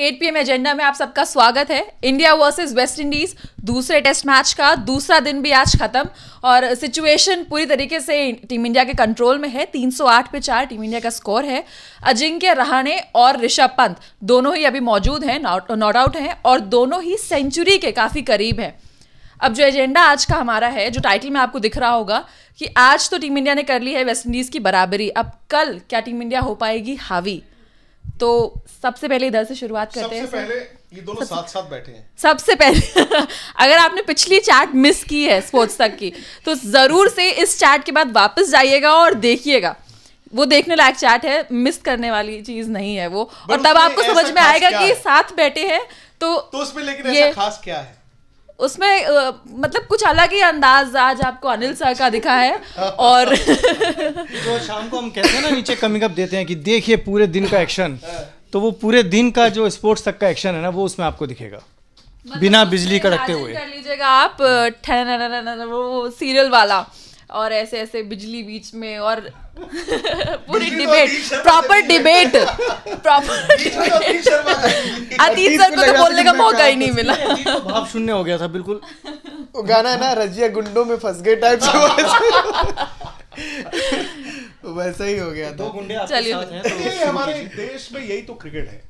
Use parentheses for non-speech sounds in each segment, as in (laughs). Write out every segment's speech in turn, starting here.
8 PM agenda में आप सबका स्वागत है इंडिया वर्सेस वेस्ट इंडीज दूसरे टेस्ट मैच का दूसरा दिन भी आज खत्म और सिचुएशन पूरी तरीके से टीम इंडिया के कंट्रोल में है 308 पे चार टीम इंडिया का स्कोर है अजिंक्य रहाणे और ऋषभ पंत दोनों ही अभी मौजूद हैं नॉट आउट हैं और दोनों ही सेंचुरी के काफ़ी करीब हैं अब जो एजेंडा आज का हमारा है जो टाइटल में आपको दिख रहा होगा कि आज तो टीम इंडिया ने कर ली है वेस्ट इंडीज़ की बराबरी अब कल क्या टीम इंडिया हो पाएगी हावी तो सबसे पहले इधर से शुरुआत करते हैं सबसे पहले ये दोनों साथ साथ बैठे हैं सबसे पहले (laughs) अगर आपने पिछली चैट मिस की है स्पोर्ट्स तक की तो ज़रूर से इस चैट के बाद वापस जाइएगा और देखिएगा वो देखने लायक चैट है मिस करने वाली चीज़ नहीं है वो और तब आपको समझ में आएगा कि साथ बैठे हैं तो, तो उसमें लेकिन ऐसा खास क्या है उसमें आ, मतलब कुछ अलग ही अंदाज आज आपको अनिल सर का दिखा है और जो (laughs) तो शाम को हम कहते हैं ना नीचे कमिंग अप देते हैं कि देखिए पूरे दिन का एक्शन तो वो पूरे दिन का जो स्पोर्ट्स तक का एक्शन है ना वो उसमें आपको दिखेगा मतलब बिना बिजली कड़कते हुए कर लीजिएगा आप वो सीरियल वाला और ऐसे ऐसे बिजली बीच में और पूरी debate proper debate proper Atit sir को तो बोलने का मौका ही नहीं मिला आप शून्य हो गया था बिल्कुल गाना है ना रजिया गुंडों में फंस गए टाइप से (laughs) वैसा ही हो गया था दो गुंडे तो हमारे देश में यही तो क्रिकेट है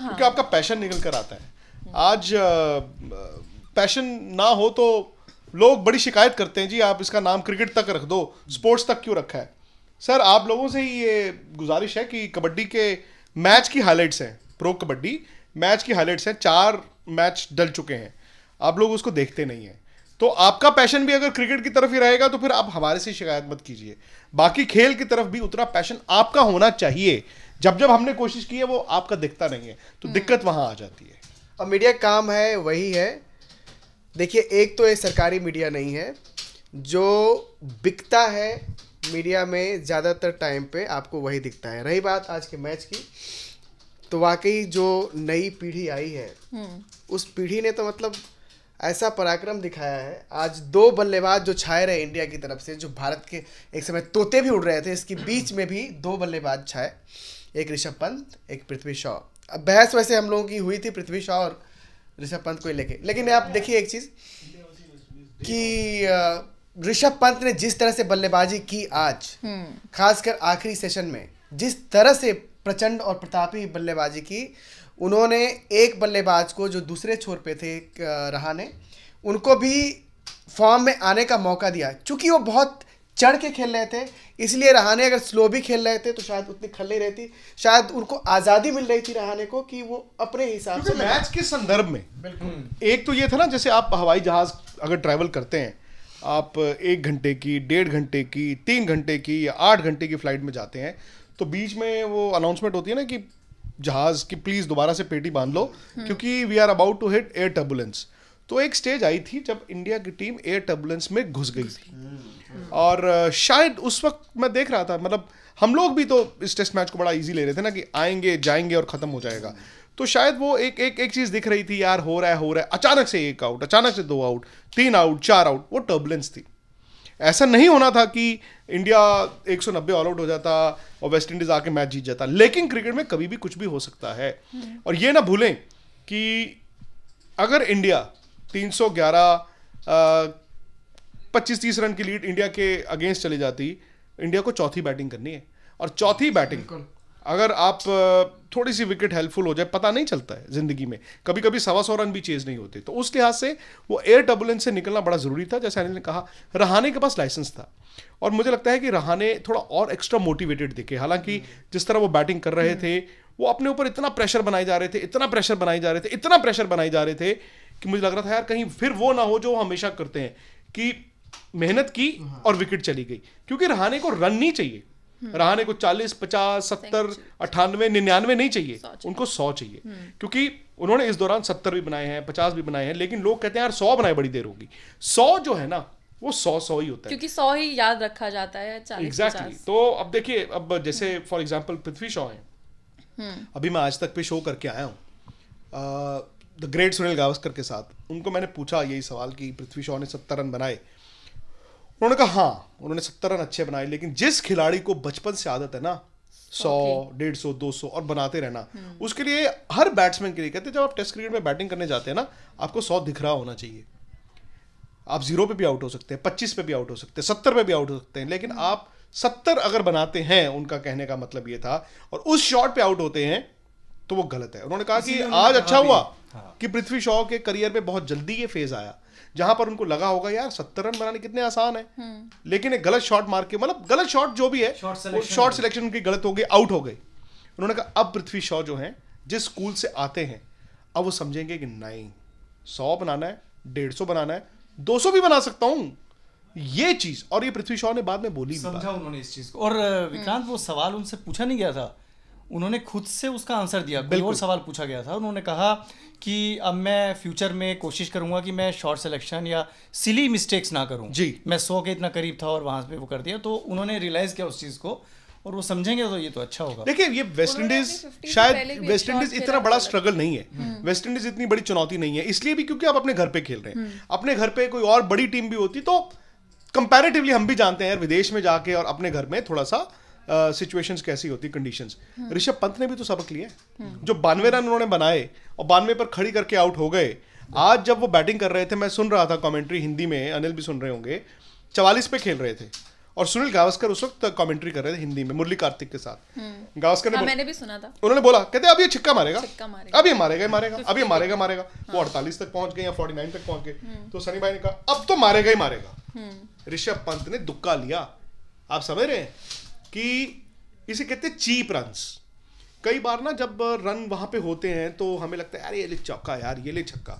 हाँ। क्योंकि आपका पैशन निकल कर आता है आज पैशन ना हो तो लोग बड़ी शिकायत करते हैं जी आप इसका नाम क्रिकेट तक रख दो स्पोर्ट्स तक क्यों रखा है सर आप लोगों से ये गुजारिश है कि कबड्डी के मैच की हाईलाइट्स हैं प्रो कबड्डी मैच की हाईलाइट्स हैं चार मैच डल चुके हैं आप लोग उसको देखते नहीं हैं तो आपका पैशन भी अगर क्रिकेट की तरफ ही रहेगा तो फिर आप हमारे से शिकायत मत कीजिए बाकी खेल की तरफ भी उतना पैशन आपका होना चाहिए जब जब हमने कोशिश की है वो आपका दिखता नहीं है तो हम्म। दिक्कत वहाँ आ जाती है अब मीडिया काम है वही है देखिए एक तो ये सरकारी मीडिया नहीं है जो बिकता है मीडिया में ज़्यादातर टाइम पे आपको वही दिखता है रही बात आज के मैच की तो वाकई जो नई पीढ़ी आई है हम्म। उस पीढ़ी ने तो मतलब ऐसा पराक्रम दिखाया है आज दो बल्लेबाज जो छाए रहे इंडिया की तरफ से जो भारत के एक समय तोते भी उड़ रहे थे इसके बीच में भी दो बल्लेबाज छाए एक ऋषभ पंत एक पृथ्वी शॉ अब बहस वैसे हम लोगों की हुई थी पृथ्वी शॉ और ऋषभ पंत को लेके लेकिन आप देखिए एक चीज़ कि ऋषभ पंत ने जिस तरह से बल्लेबाजी की आज खासकर आखिरी सेशन में जिस तरह से प्रचंड और प्रतापी बल्लेबाजी की उन्होंने एक बल्लेबाज को जो दूसरे छोर पे थे रहा ने उनको भी फॉर्म में आने का मौका दिया चूंकि वो बहुत चढ़ के खेल रहे थे इसलिए रहाने अगर स्लो भी खेल रहे थे तो शायद उतनी खल नहीं रहती शायद उनको आज़ादी मिल रही थी रहाने को कि वो अपने हिसाब से मैच के संदर्भ में बिल्कुल एक तो ये था ना जैसे आप हवाई जहाज़ अगर ट्रैवल करते हैं आप एक घंटे की डेढ़ घंटे की तीन घंटे की या आठ घंटे की फ़्लाइट में जाते हैं तो बीच में वो अनाउंसमेंट होती है ना कि जहाज़ की प्लीज़ दोबारा से पेटी बांध लो हम्म। क्योंकि we are about to hit air turbulence तो एक स्टेज आई थी जब इंडिया की टीम एयर टर्बुलेंस में घुस गई थी हम्म, हम्म। और शायद उस वक्त मैं देख रहा था मतलब हम लोग भी तो इस टेस्ट मैच को बड़ा इजी ले रहे थे ना कि आएंगे जाएंगे और ख़त्म हो जाएगा तो शायद वो एक एक एक चीज दिख रही थी यार हो रहा है हो रहा है अचानक से एक आउट अचानक से दो आउट तीन आउट चार आउट वो टर्बुलेंस थी ऐसा नहीं होना था कि इंडिया 190 ऑल आउट हो जाता और वेस्ट इंडीज आके मैच जीत जाता लेकिन क्रिकेट में कभी भी कुछ भी हो सकता है हम्म। और ये ना भूलें कि अगर इंडिया 311 पच्चीस तीस रन की लीड इंडिया के अगेंस्ट चली जाती इंडिया को चौथी बैटिंग करनी है और चौथी बैटिंग अगर आप थोड़ी सी विकेट हेल्पफुल हो जाए पता नहीं चलता है ज़िंदगी में कभी कभी सवा सौ रन भी चेज़ नहीं होते तो उस लिहाज से वो एयर टर्बुलेंस से निकलना बड़ा ज़रूरी था जैसे अनिल ने कहा रहाने के पास लाइसेंस था और मुझे लगता है कि रहाने थोड़ा और एक्स्ट्रा मोटिवेटेड दिखे हालांकि जिस तरह वो बैटिंग कर रहे थे वो अपने ऊपर इतना प्रेशर बनाए जा रहे थे इतना प्रेशर बनाए जा रहे थे इतना प्रेशर बनाए जा रहे थे कि मुझे लग रहा था यार कहीं फिर वो ना हो जो वो हमेशा करते हैं कि मेहनत की और विकेट चली गई क्योंकि रहाने को रन नहीं चाहिए हम्म। रहाने को चालीस पचास सत्तर अट्ठानवे निन्यानवे नहीं चाहिए उनको सौ चाहिए हम्म। क्योंकि उन्होंने इस दौरान सत्तर भी बनाए हैं पचास भी बनाए हैं लेकिन लोग कहते हैं यार सौ बनाए बड़ी देर होगी सौ जो है ना वो सौ सौ ही होता है क्योंकि सौ ही याद रखा जाता है एग्जैक्टली exactly. तो अब देखिए अब जैसे फॉर एग्जाम्पल हम्म। पृथ्वी शॉ है अभी मैं आज तक पे शो करके आया हूँ द ग्रेट सुनील गावस्कर के साथ उनको मैंने पूछा यही सवाल कि पृथ्वी शॉ ने सत्तर रन बनाए उन्होंने कहा हाँ उन्होंने सत्तर रन अच्छे बनाए लेकिन जिस खिलाड़ी को बचपन से आदत है ना सौ डेढ़ सौ दो सौ और बनाते रहना हम्म। उसके लिए हर बैट्समैन के लिए कहते हैं जब आप टेस्ट क्रिकेट में बैटिंग करने जाते हैं ना आपको सौ दिख रहा होना चाहिए आप जीरो पे भी आउट हो सकते हैं पच्चीस पे भी आउट हो सकते हैं सत्तर पे भी आउट हो सकते हैं लेकिन हम्म। आप सत्तर अगर बनाते हैं उनका कहने का मतलब ये था और उस शॉट पे आउट होते हैं तो वो गलत है उन्होंने कहा कि आज अच्छा हुआ कि पृथ्वी शॉ के करियर में बहुत जल्दी ये फेज आया जहां पर उनको लगा होगा यार सत्तर रन बनाने कितने आसान है हम्म। लेकिन एक गलत शॉट मार के मतलब गलत शॉट जो भी है शॉर्ट सिलेक्शन उनकी गलत हो गई आउट हो गई उन्होंने कहा अब पृथ्वी शॉ जो है जिस स्कूल से आते हैं अब वो समझेंगे कि नहीं सौ बनाना है डेढ़ सौ बनाना है दो सौ भी बना सकता हूँ ये चीज और ये पृथ्वी शॉ ने बाद में बोली समझा उन्होंने इस चीज को और विक्रांत वो सवाल उनसे पूछा नहीं गया था उन्होंने खुद से उसका आंसर दिया कोई और सवाल पूछा गया था उन्होंने कहा कि अब मैं फ्यूचर में कोशिश करूंगा कि मैं शॉर्ट सिलेक्शन या सिली मिस्टेक्स ना करूं जी मैं सौ के इतना करीब था और वहां पे वो कर दिया तो उन्होंने रियलाइज किया उस चीज़ को और वो समझेंगे तो ये तो अच्छा होगा देखिए ये वेस्ट इंडीज शायद वेस्ट इंडीज इतना बड़ा स्ट्रगल नहीं है वेस्ट हम्म। इंडीज इतनी बड़ी चुनौती नहीं है इसलिए भी क्योंकि आप अपने घर पे खेल रहे हैं हम्म। अपने घर पे कोई और बड़ी टीम भी होती तो कंपेरेटिवली हम भी जानते हैं यार विदेश में जाके और अपने घर में थोड़ा सा सिचुएशंस कैसी होती कंडीशंस हाँ। ऋषभ पंत ने भी तो सबक लिया हाँ। जो बानवे रन उन्होंने बनाए और बानवे पर खड़ी करके आउट हो गए आज जब वो बैटिंग कर रहे थे मैं सुन रहा था कमेंट्री हिंदी में अनिल भी सुन रहे होंगे चवालीस पे खेल रहे थे और सुनील गावस्कर उस वक्त कमेंट्री कर रहे थे हिंदी में मुरली कार्तिक के साथ हाँ। गावस्कर ने मैंने भी सुना था उन्होंने बोला कहते अभी छिक्का मारेगा अभी मारेगा मारेगा अभी मारेगा मारेगा वो अड़तालीस तक पहुंच गए या फोर्टी तक पहुंच गए तो सनी भाई ने कहा अब तो मारेगा ही मारेगा ऋषभ पंत ने दुक्का लिया आप समझ रहे हैं कि इसे कहते हैं चीप रन्स कई बार ना जब रन वहां पे होते हैं तो हमें लगता है यार ये ले चौका यार ये ले छक्का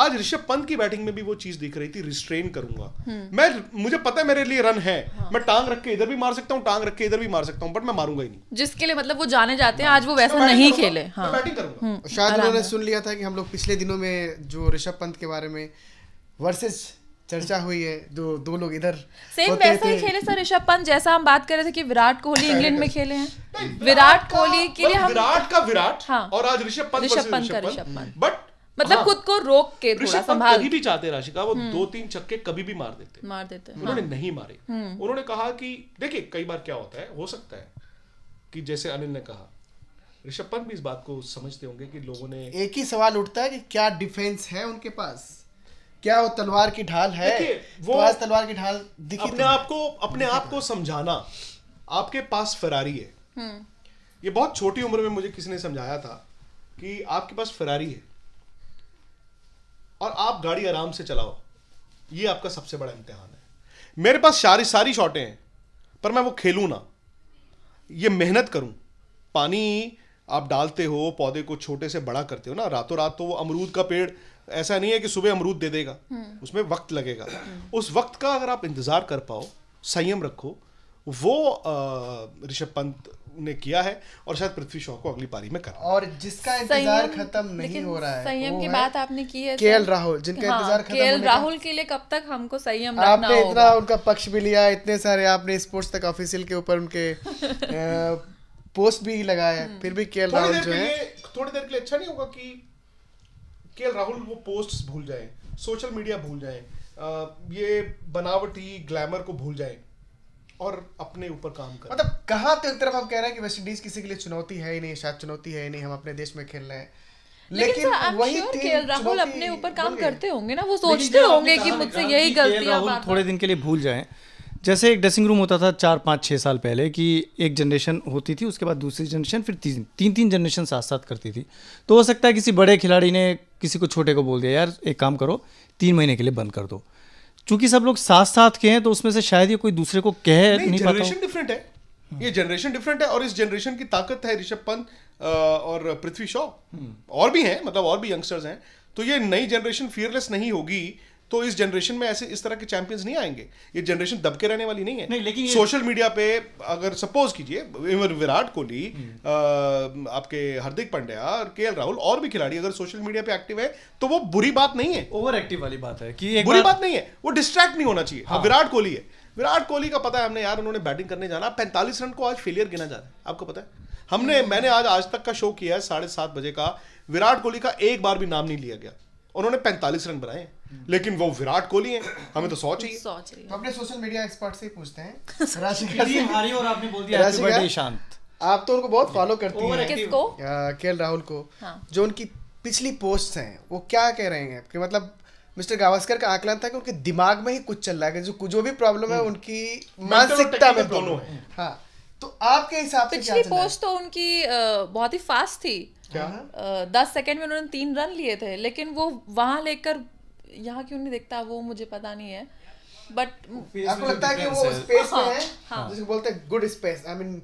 आज ऋषभ पंत की बैटिंग में भी वो चीज दिख रही थी रिस्ट्रेन करूंगा हम्म। मैं मुझे पता है मेरे लिए रन है हाँ। मैं टांग रख के इधर भी मार सकता हूँ टांग रख के इधर भी मार सकता हूँ बट मैं मारूंगा ही नहीं जिसके लिए मतलब वो जाने जाते हैं हाँ। आज वो वैसा नहीं खेले बैटिंग हाँ। करूंगा हम्म, शायद उन्होंने सुन लिया था कि हम लोग पिछले दिनों में जो ऋषभ पंत के बारे में वर्सेस चर्चा हुई है जो दो लोग इधर सेम वैसे ही खेले सर ऋषभ पंत जैसा हम बात कर रहे थे कि विराट कोहली इंग्लैंड में खेले हैं विराट कोहली के लिए हम विराट का विराट हाँ, और आज ऋषभ पंत ऋषभ पंत का ऋषभ पंत बट मतलब हाँ, खुद को रोक के थोड़ा पंत कहीं भी चाहते राशिका वो हम्म। दो तीन छक्के कभी भी मार देते मार देते उन्होंने हाँ। नहीं मारे हम्म। उन्होंने कहा कि देखिए कई बार क्या होता है हो सकता है कि जैसे अनिल ने कहा ऋषभ पंत भी इस बात को समझते होंगे कि लोगों ने एक ही सवाल उठता है कि क्या डिफेंस है उनके पास क्या वो तलवार की ढाल है वो तो आज तलवार की ढाल दिखी अपने तो आप को अपने आप तो को समझाना आपके पास फरारी है हम्म। ये बहुत छोटी उम्र में मुझे किसी ने समझाया था कि आपके पास फरारी है और आप गाड़ी आराम से चलाओ ये आपका सबसे बड़ा इम्तिहान है मेरे पास सारी सारी शॉटें हैं पर मैं वो खेलूँ ना ये मेहनत करूँ पानी आप डालते हो पौधे को छोटे से बड़ा करते हो ना रातों रात तो वो अमरूद का पेड़ ऐसा नहीं है कि सुबह अमरूद दे देगा हम्म। उसमें वक्त लगेगा हम्म। उस वक्त का अगर आप इंतज़ार कर पाओ संयम रखो वो ऋषभ पंत ने किया है और शायद पृथ्वी शॉ को अगली पारी में कर और जिसका इंतजार खत्म नहीं हो रहा है संयम की बात आपने की है केएल राहुल जिनका हाँ, इंतजार खत्म केएल राहुल के लिए कब तक हमको संयम रखना आपने इतना उनका पक्ष भी लिया इतने सारे आपने स्पोर्ट्स तक ऑफिसियल के ऊपर उनके (laughs) पोस्ट भी लगाए हम्म। फिर भी केएल राहुल जो है थोड़ी देर के लिए अच्छा नहीं होगा कि के राहुल वो पोस्ट भूल जाए सोशल मीडिया भूल जाए ये बनावटी ग्लैमर को भूल जाए और अपने ऊपर काम करें मतलब कहा तो एक तरफ आप कह रहे हैं कि वेस्ट इंडीज किसी के लिए चुनौती है ही नहीं शायद चुनौती है ही नहीं हम अपने देश में खेल रहे हैं लेकिन, लेकिन वही sure राहुल अपने ऊपर काम करते होंगे ना वो सोचते होंगे कि मुझसे यही गलतियां थोड़े दिन के लिए भूल जाए जैसे एक ड्रेसिंग रूम होता था चार पाँच छः साल पहले कि एक जनरेशन होती थी उसके बाद दूसरी जनरेशन फिर तीन तीन तीन जनरेशन साथ साथ करती थी तो हो सकता है किसी बड़े खिलाड़ी ने किसी को छोटे को बोल दिया यार एक काम करो तीन महीने के लिए बंद कर दो चूंकि सब लोग साथ साथ के हैं तो उसमें से शायद ये कोई दूसरे को कह नहीं, नहीं जनरेशन डिफरेंट है ये जनरेशन डिफरेंट है और इस जनरेशन की ताकत है ऋषभ पंत और पृथ्वी शॉ हम्म। और भी हैं मतलब और भी यंगस्टर्स हैं तो ये नई जनरेशन फियरलेस नहीं होगी तो इस जनरेशन में ऐसे इस तरह के चैंपियंस नहीं आएंगे ये जनरेशन दबके रहने वाली नहीं है नहीं लेकिन सोशल मीडिया पे अगर सपोज कीजिए विराट कोहली हम्म। आपके हार्दिक पांड्या और के राहुल और भी खिलाड़ी अगर सोशल मीडिया पे एक्टिव है तो वो बुरी बात नहीं है ओवर एक्टिव वाली बात है कि बुरी बात नहीं है वो डिस्ट्रैक्ट नहीं होना चाहिए हाँ, हाँ। विराट कोहली है विराट कोहली का पता है हमने यार उन्होंने बैटिंग करने जाना पैंतालीस रन को आज फेलियर गिना जा रहा है आपको पता है हमने हम्म। मैंने आज आज तक का शो किया है साढ़े सात बजे का विराट कोहली का एक बार भी नाम नहीं लिया गया उन्होंने पैंतालीस रन बनाए लेकिन वो विराट कोहली हैं हमें तो सौ चाहिए सौ चाहिए तो अपने सोशल मीडिया एक्सपर्ट से पूछते हैं (laughs) और आपने बोल दिया बर्थडे शांत आप तो उनको बहुत फॉलो करती हैं किसको केएल राहुल को हाँ। जो उनकी पिछली पोस्ट हैं वो क्या कह रहे हैं कि मतलब मिस्टर गावस्कर का आकलन था कि उनके दिमाग में ही कुछ चल रहा है जो जो भी प्रॉब्लम है hmm। उनकी मानसिकता में दोनों है हाँ तो आपके हिसाब से पिछली पोस्ट तो उनकी बहुत ही फास्ट थी हाँ। दस सेकंड में उन्होंने तीन रन लिए थे लेकिन वो वहां लेकर यहाँ क्यों नहीं देखता वो मुझे पता नहीं है बट आपको लगता है कि वो स्पेस हाँ, में है हाँ। जिसको बोलते हैं good space I mean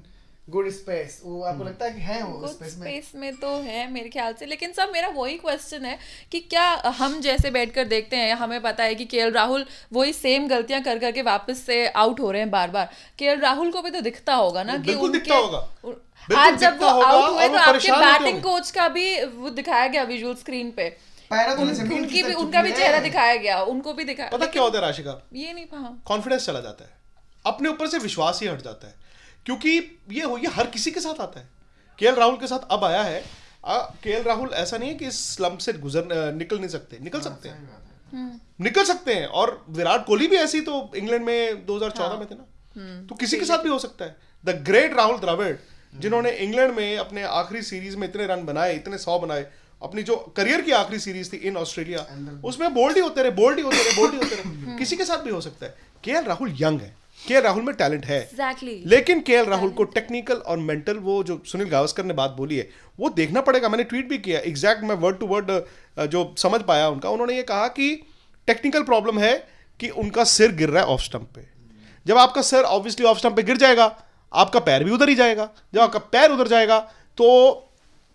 good space वो आपको hmm. लगता है कि है वो स्पेस में स्पेस में तो है मेरे ख्याल से लेकिन सब मेरा वही क्वेश्चन है कि क्या हम जैसे बैठकर देखते हैं हमें पता है कि केएल राहुल वही सेम गलतियां कर करके वापस से आउट हो रहे हैं बार बार केएल राहुल को भी तो दिखता होगा ना कि दिखता होगा आज जब वो आउट हुए तो आपके बैटिंग कोच का भी वो दिखाया गया विजुअल स्क्रीन पे तो उनकी भी उनका भी चेहरा दिखाया गया उनको भी दिखाया पता क्या होता है राशिका ये नहीं कहा कॉन्फिडेंस चला जाता है अपने ऊपर से विश्वास ही हट जाता है क्योंकि ये हो ये हर किसी के साथ आता है के राहुल के साथ अब आया है के राहुल ऐसा नहीं है कि इस स्लम से गुजर निकल नहीं सकते निकल हाँ, सकते हैं हम्म। निकल सकते हैं और विराट कोहली भी ऐसी तो इंग्लैंड में 2014 हाँ। में थे ना हम्म। तो किसी के साथ भी हो सकता है द ग्रेट राहुल द्रविड़ जिन्होंने इंग्लैंड में अपने आखिरी सीरीज में इतने रन बनाए इतने सौ बनाए अपनी जो करियर की आखिरी सीरीज थी इन ऑस्ट्रेलिया उसमें बोल्ड ही होते रहे बोल्ड ही होते रहे बोल्ड ही होते रहे (laughs) किसी के साथ भी हो सकता है के राहुल यंग है के राहुल में टैलेंट है exactly. लेकिन के राहुल को टेक्निकल और मेंटल वो जो सुनील गावस्कर ने बात बोली है वो देखना पड़ेगा मैंने ट्वीट भी किया एग्जैक्ट मैं वर्ड टू वर्ड जो समझ पाया उनका उन्होंने ये कहा कि टेक्निकल प्रॉब्लम है कि उनका सिर गिर रहा है ऑफ स्टम्प पे जब आपका सिर ऑब्वियसली ऑफ स्टम्प पे गिर जाएगा आपका पैर भी उधर ही जाएगा जब आपका पैर उधर जाएगा तो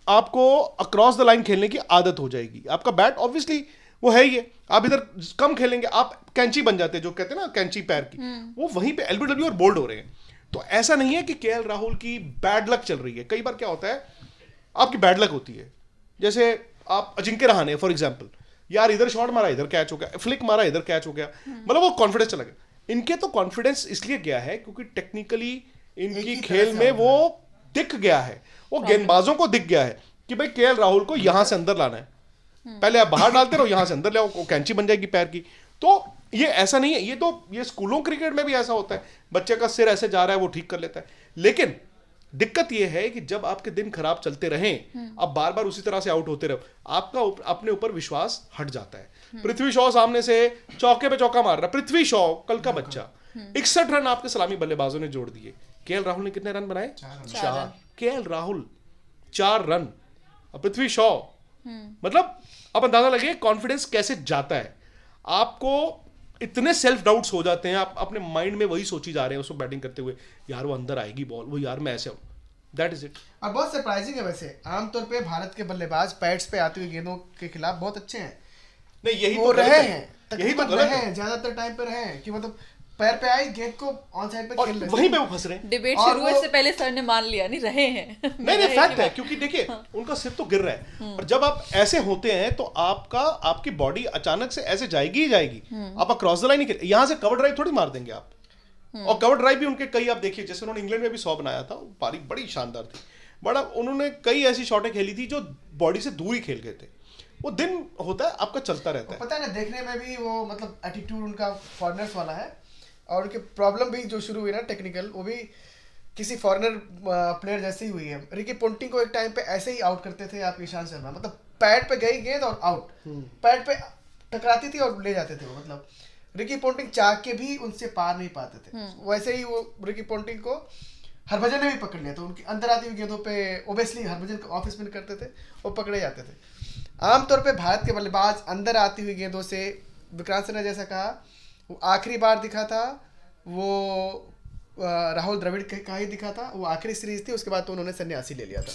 आपको अक्रॉस द लाइन खेलने की आदत हो जाएगी आपका बैट ऑब्वियसली वो है ही है आप इधर कम खेलेंगे आप कैंची बन जाते हैं जो कहते हैं ना कैंची पैर की हम्म। वो वहीं पे एलबीडब्ल्यू और बोल्ड हो रहे हैं तो ऐसा नहीं है कि के राहुल की बैड लक चल रही है कई बार क्या होता है आपकी बैड लक होती है जैसे आप अजिंक्य रहाने फॉर एग्जाम्पल यार इधर शॉट मारा इधर कैच हो गया फ्लिक मारा इधर कैच हो गया हम्म। मतलब वो कॉन्फिडेंस चला गया इनके तो कॉन्फिडेंस इसलिए गया है क्योंकि टेक्निकली इनकी खेल में वो दिख गया है वो गेंदबाजों को दिख गया है कि भाई के राहुल को यहां से अंदर लाना है हम्म। पहले आप बाहर डालते रहो यहां से अंदर लाओ कैंची बन जाएगी पैर की तो ये ऐसा नहीं है ये तो ये स्कूलों क्रिकेट में भी ऐसा होता है बच्चे का सिर ऐसे जा रहा है वो ठीक कर लेता है लेकिन दिक्कत यह है कि जब आपके दिन खराब चलते रहें हम्म। आप बार बार उसी तरह से आउट होते रहो आपका उप, अपने ऊपर विश्वास हट जाता है हम्म। पृथ्वी शॉ सामने से चौके पे चौका मार रहा पृथ्वी शॉ कल का हाँ, बच्चा हाँ। इकसठ रन आपके सलामी बल्लेबाजों ने जोड़ दिए के राहुल ने कितने रन बनाए चार के राहुल चार रन पृथ्वी शॉ हम्म। मतलब आप अंदाजा लगे कॉन्फिडेंस कैसे जाता है आपको इतने सेल्फ डाउट्स हो जाते हैं आप अपने माइंड में वही सोची जा रहे हैं उसको बैटिंग करते हुए यार वो अंदर आएगी बॉल वो यार मैं ऐसे हूँ दैट इज इट और बहुत सरप्राइजिंग है वैसे आमतौर पे भारत के बल्लेबाज पैड्स पे आती हुई गेंदों के खिलाफ बहुत अच्छे हैं नहीं यही तो रहे हैं, हैं। यही तो रहे हैं ज्यादातर टाइम पे रहे हैं कि मतलब पैर पे आई गेट को ऑन साइड पे खेल वहीं पे वो फंस रहे हैं डिबेट शुरू होने से पहले सर ने मान लिया नहीं रहे हैं (laughs) नहीं नहीं फैक्ट है क्योंकि देखिए हाँ। उनका सिर तो गिर रहा है हम्म। और जब आप ऐसे होते हैं तो आपका आपकी बॉडी अचानक से ऐसे जाएगी ही जाएगी हम्म। आप अक्रॉस द लाइन नहीं खेल यहाँ से कवर ड्राइव थोड़ी मार देंगे आप हम्म। और कवर ड्राइव भी उनके कई आप देखिए जैसे उन्होंने इंग्लैंड में भी सौ बनाया था पारी बड़ी शानदार थी बट अब उन्होंने कई ऐसी शॉटें खेली थी जो बॉडी से दूर ही खेल गए थे वो दिन होता है आपका चलता रहता है पता है ना देखने में भी वो मतलब एटीट्यूड उनका फॉरनर्स वाला है और उनकी प्रॉब्लम भी जो शुरू हुई ना टेक्निकल वो भी किसी फॉरेनर प्लेयर जैसे ही हुई है रिकी पोंटिंग को एक टाइम पे ऐसे ही आउट करते थे आप ईशांत शर्मा मतलब पैड पे गई गेंद और आउट पैड पे टकराती थी और ले जाते थे वो मतलब रिकी पोंटिंग चाह के भी उनसे पार नहीं पाते थे हम्म। वैसे ही वो रिकी पोंटिंग को हरभजन ने भी पकड़ लिया था उनकी अंदर आती हुई गेंदों पे ओबियसली हरभजन को ऑफिस में करते थे वो पकड़े जाते थे आमतौर पे भारत के बल्लेबाज अंदर आती हुई गेंदों से विक्रांत सिन्हा जैसा कहा आखिरी बार दिखा था वो राहुल द्रविड़ का ही दिखा था वो आखिरी सीरीज थी उसके बाद तो उन्होंने सन्यासी ले लिया था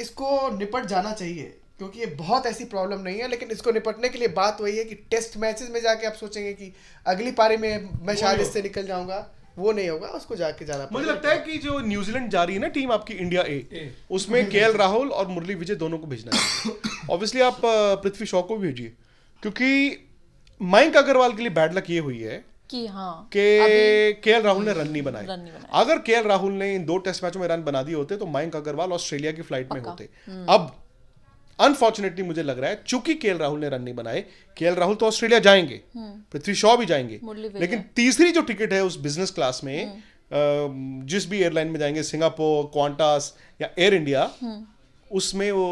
इसको निपट जाना चाहिए क्योंकि ये बहुत ऐसी प्रॉब्लम नहीं है लेकिन इसको निपटने के लिए बात वही है कि टेस्ट मैचेस में जाके आप सोचेंगे कि अगली पारी में मैं शायद इससे निकल जाऊंगा वो नहीं होगा उसको जाके जाना मुझे लगता है कि जो न्यूजीलैंड जा रही है ना टीम आपकी इंडिया ए, ए। उसमें के (laughs) राहुल और मुरली विजय दोनों को भेजना है ऑब्वियसली (coughs) आप पृथ्वी शॉ को भी भेजिए क्योंकि मयंक अग्रवाल के लिए बैड लक ये हुई है कि हाँ के के राहुल ने रन नहीं बनाए अगर के राहुल ने इन दो टेस्ट मैचों में रन बना दिए होते तो मयंक अग्रवाल ऑस्ट्रेलिया की फ्लाइट में होते हम्म। अब अनफॉर्चुनेटली मुझे लग रहा है चूंकि के राहुल ने रन नहीं बनाए के राहुल तो ऑस्ट्रेलिया जाएंगे हम्म। पृथ्वी शॉ भी जाएंगे लेकिन तीसरी जो टिकट है उस बिजनेस क्लास में हम्म। जिस भी एयरलाइन में जाएंगे सिंगापुर क्वांटास या एयर इंडिया उसमें वो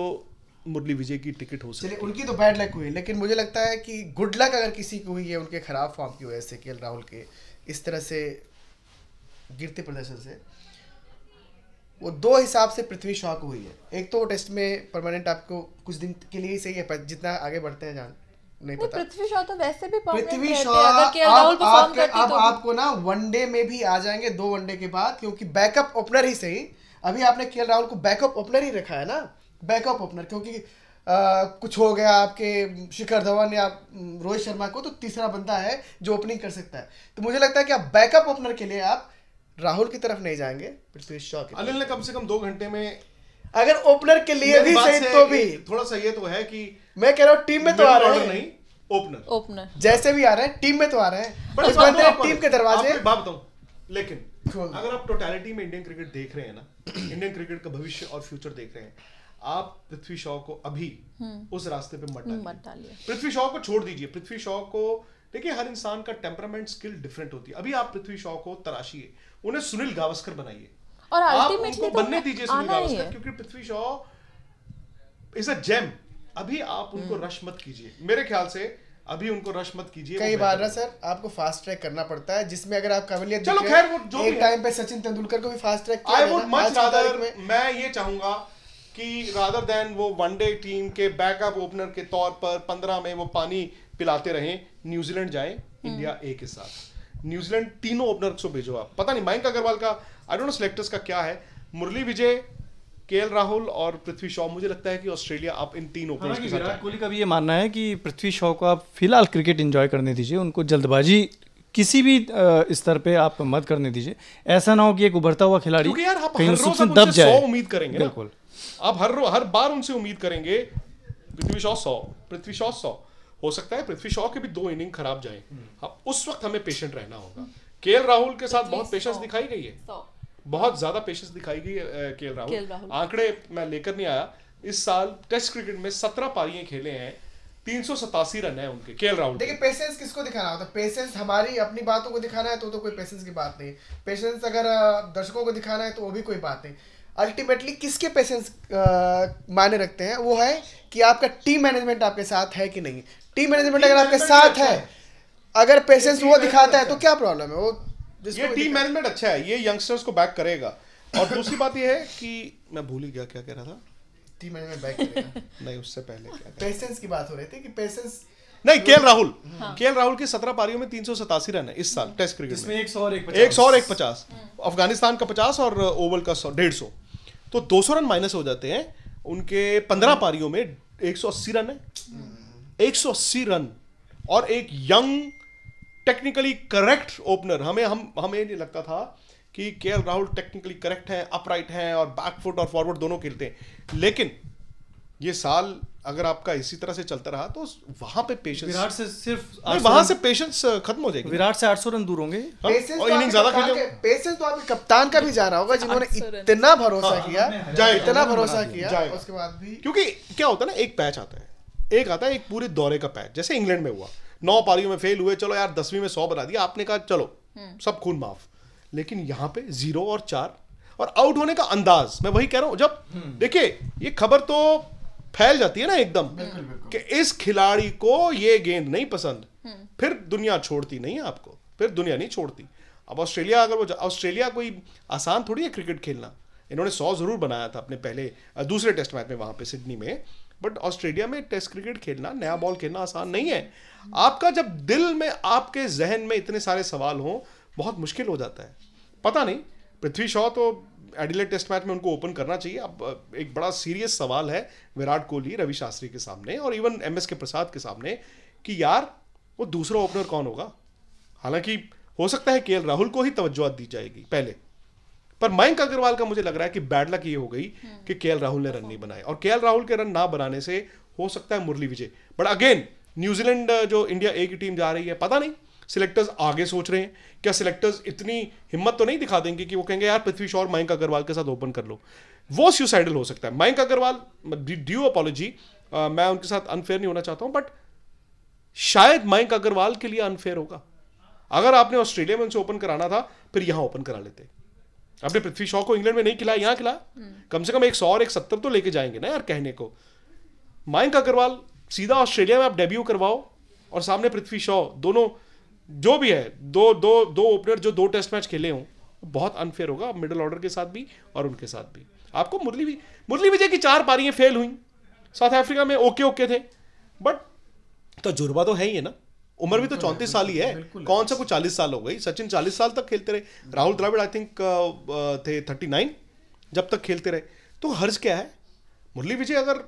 मुरली विजय की टिकट हो सकती है उनकी तो बैड लक हुई लेकिन मुझे लगता है कि गुड लक अगर किसी को हुई है उनके खराब फॉर्म की वजह से के राहुल के इस तरह से गिरते प्रदर्शन से वो दो हिसाब से पृथ्वी शॉ हुई है एक तो टेस्ट में परमानेंट आपको कुछ दिन के लिए ही सही है जितना आगे बढ़ते हैं जान नहीं पता पृथ्वी शॉ तो वैसे भी पृथ्वी तो आपको ना वनडे में भी आ जाएंगे दो वनडे के बाद क्योंकि बैकअप ओपनर ही सही अभी आपने के राहुल को बैकअप ओपनर ही रखा है ना बैकअप ओपनर क्योंकि आ, कुछ हो गया आपके शिखर धवन या रोहित शर्मा को तो तीसरा बंदा है जो ओपनिंग कर सकता है तो मुझे लगता है कि आप बैकअप ओपनर के लिए आप राहुल की तरफ नहीं जाएंगे पृथ्वी शॉ अनिल ने कम से कम दो घंटे में अगर ओपनर के लिए भी सही तो भी थोड़ा सा ये तो है कि मैं कह रहा हूँ टीम में तो आ रहा है नहीं ओपनर ओपनर जैसे भी आ रहे हैं टीम में तो आ रहे हैं इस बंदे टीम तो के दरवाजे बात बताऊं लेकिन अगर आप टोटैलिटी में इंडियन क्रिकेट देख रहे हैं ना इंडियन क्रिकेट का भविष्य और फ्यूचर देख रहे हैं आप पृथ्वी शॉ को अभी हम्म। उस रास्ते पे मत डालिए पृथ्वी शॉ को छोड़ दीजिए पृथ्वी शॉ को देखिए हर इंसान का टेम्परामेंट स्किल डिफरेंट होती है अभी आप पृथ्वी शॉ को तराशिए उन्हें सुनील गावस्कर बनाइए और आप उनको तो बनने दीजिए सुनील गावस्कर क्योंकि Prithvi Shaw is a gem अभी आप उनको रश हम्म। मत कीजिए मेरे ख्याल से अभी उनको रश मत कीजिए कई बार ना सर आपको फास्ट ट्रैक करना पड़ता है जिसमें अगर आप कमलियत चलो खैर वो जो एक टाइम पे सचिन तेंदुलकर को भी fast track I would much rather मैं ये चाहूंगा कि रादर देन वो वनडे टीम के बैकअप ओपनर के तौर पर पंद्रह में वो पानी पिलाते रहें न्यूजीलैंड जाए इंडिया हम्म। ए के साथ न्यूजीलैंड तीनों ओपनर को भेजो आप पता नहीं मयंक अग्रवाल का आई डोंट नो सिलेक्टर्स का क्या है मुरली विजय के राहुल और पृथ्वी शॉ मुझे लगता है कि ऑस्ट्रेलिया आप इन तीन ओपनर्स हाँ, के विराट कोहली का भी ये मानना है कि पृथ्वी शॉ को आप फिलहाल क्रिकेट एंजॉय करने दीजिए उनको जल्दबाजी किसी भी स्तर पे आप मत करने दीजिए ऐसा ना हो कि एक उभरता हुआ खिलाड़ी दब जाए उम्मीद करेंगे बिल्कुल आप हर हर बार उनसे उम्मीद करेंगे पृथ्वी शॉ सौ पृथ्वी शॉ सौ हो सकता है पृथ्वी शॉ के भी दो इनिंग खराब जाए अब हाँ, उस वक्त हमें पेशेंट रहना होगा के राहुल के साथ बहुत पेशेंस दिखाई गई है बहुत ज्यादा पेशेंस दिखाई गई है के राहुल आंकड़े मैं लेकर नहीं आया इस साल टेस्ट क्रिकेट में सत्रह पारियां खेले हैं तीन सौ सतासी रन है उनके के राहुल देखिए पेशेंस किसको दिखाना होता है पेशेंस हमारी अपनी बातों को दिखाना है तो तो कोई पेशेंस की बात नहीं पेशेंस अगर दर्शकों को दिखाना है तो वो भी कोई बात नहीं अल्टीमेटली किसके पेशेंस मायने रखते हैं वो है कि आपका टीम मैनेजमेंट आपके साथ है कि नहीं टीम मैनेजमेंट अगर आपके साथ है अच्छा अगर पेशेंस वो दिखाता है तो अच्छा क्या प्रॉब्लम है वो ये टीम मैनेजमेंट अच्छा है ये यंगस्टर्स को बैक करेगा और दूसरी बात ये है कि मैं भूल ही गया क्या कह रहा था टीम मैनेजमेंट बैक करेगा नहीं उससे पहले क्या पेशेंस की बात हो रही थी कि पेशेंस नहीं केएल राहुल हाँ। केएल राहुल की सत्रह पारियों में तीन सौ सतासी रन है इस साल हाँ। टेस्ट क्रिकेट में एक सौ और एक पचास अफगानिस्तान का पचास और ओवल का सौ डेढ़ सौ तो 200 रन माइनस हो जाते हैं उनके 15 हम्म। पारियों में 180 रन है 180 रन और एक यंग टेक्निकली करेक्ट ओपनर हमें हम हमें नहीं लगता था कि के राहुल टेक्निकली करेक्ट है अपराइट हैं और बैकफुट और फॉरवर्ड दोनों खेलते हैं लेकिन ये साल अगर आपका इसी तरह से चलता रहा तो वहां पे पेशेंस विराट से सिर्फ नहीं, वहां से पेशेंस uh, खत्म हो जाएगी विराट से 800 रन दूर होंगे हाँ, और इनिंग तो ज्यादा खेले पेशेंस तो आपके कप्तान का भी जा रहा होगा जिन्होंने इतना भरोसा हाँ, किया हाँ, जाए इतना हाँ, भरोसा किया उसके बाद भी क्योंकि क्या होता है ना एक पैच आता है एक आता है एक पूरे दौरे का पैच जैसे इंग्लैंड में हुआ नौ पारियों में फेल हुए चलो यार दसवीं में सौ बना दिया आपने कहा चलो हम्म। सब खून माफ लेकिन यहाँ पे जीरो और चार और आउट होने का अंदाज मैं वही कह रहा हूं जब हम्म। देखिए ये खबर तो फैल जाती है ना एकदम कि इस खिलाड़ी को ये गेंद नहीं पसंद हम्म। फिर दुनिया छोड़ती नहीं है आपको फिर दुनिया नहीं छोड़ती अब ऑस्ट्रेलिया अगर वो ऑस्ट्रेलिया कोई आसान थोड़ी है क्रिकेट खेलना इन्होंने सौ ज़रूर बनाया था अपने पहले दूसरे टेस्ट मैच में वहां पे सिडनी में बट ऑस्ट्रेलिया में टेस्ट क्रिकेट खेलना नया बॉल खेलना आसान नहीं है आपका जब दिल में आपके जहन में इतने सारे सवाल हों बहुत मुश्किल हो जाता है पता नहीं पृथ्वी शॉ तो एडिलेट टेस्ट मैच में उनको ओपन करना चाहिए अब एक बड़ा सीरियस सवाल है विराट कोहली रवि शास्त्री के सामने और इवन एम एस के प्रसाद के सामने कि यार वो दूसरा ओपनर कौन होगा हालांकि हो सकता है के राहुल को ही तवज्जो दी जाएगी पहले पर मयंक अग्रवाल का मुझे लग रहा है कि बैड लक ये हो गई हम्म। कि के राहुल ने रन नहीं बनाए और के राहुल के रन ना बनाने से हो सकता है Murali Vijay but again New Zealand जो इंडिया ए की टीम जा रही है पता नहीं सिलेक्टर्स आगे सोच रहे हैं क्या सिलेक्टर्स इतनी हिम्मत तो नहीं दिखा देंगे कि वो कहेंगे यार पृथ्वी शॉ और मयंक अग्रवाल के साथ ओपन कर लो वो सुसाइडल हो सकता है मयंक अग्रवाल ड्यू अपॉलोजी मैं उनके साथ अनफेयर नहीं होना चाहता हूं बट शायद मयंक अग्रवाल के लिए अनफेयर होगा अगर आपने ऑस्ट्रेलिया में उनसे ओपन कराना था फिर यहां ओपन करा लेते आपने पृथ्वी शॉ को इंग्लैंड में नहीं खिलाया यहां खिला हम्म। कम से कम एक सौ और एक सत्तर तो लेके जाएंगे ना यार कहने को मयंक अग्रवाल सीधा ऑस्ट्रेलिया में आप डेब्यू करवाओ और सामने पृथ्वी शॉ दोनों जो भी है दो दो दो ओपनर जो दो टेस्ट मैच खेले हों बहुत अनफेयर होगा मिडल ऑर्डर के साथ भी और उनके साथ भी आपको मुरली भी मुरली विजय की चार पारियाँ फेल हुई साउथ अफ्रीका में ओके ओके थे बट तजुर्बा तो, तो है ही है ना उम्र भी तो चौंतीस साल ही है कौन सा कुछ चालीस साल हो गई सचिन चालीस साल तक खेलते रहे राहुल द्राविड़ आई थिंक थे थर्टी नाइन जब तक खेलते रहे तो हर्ज क्या है मुरली विजय अगर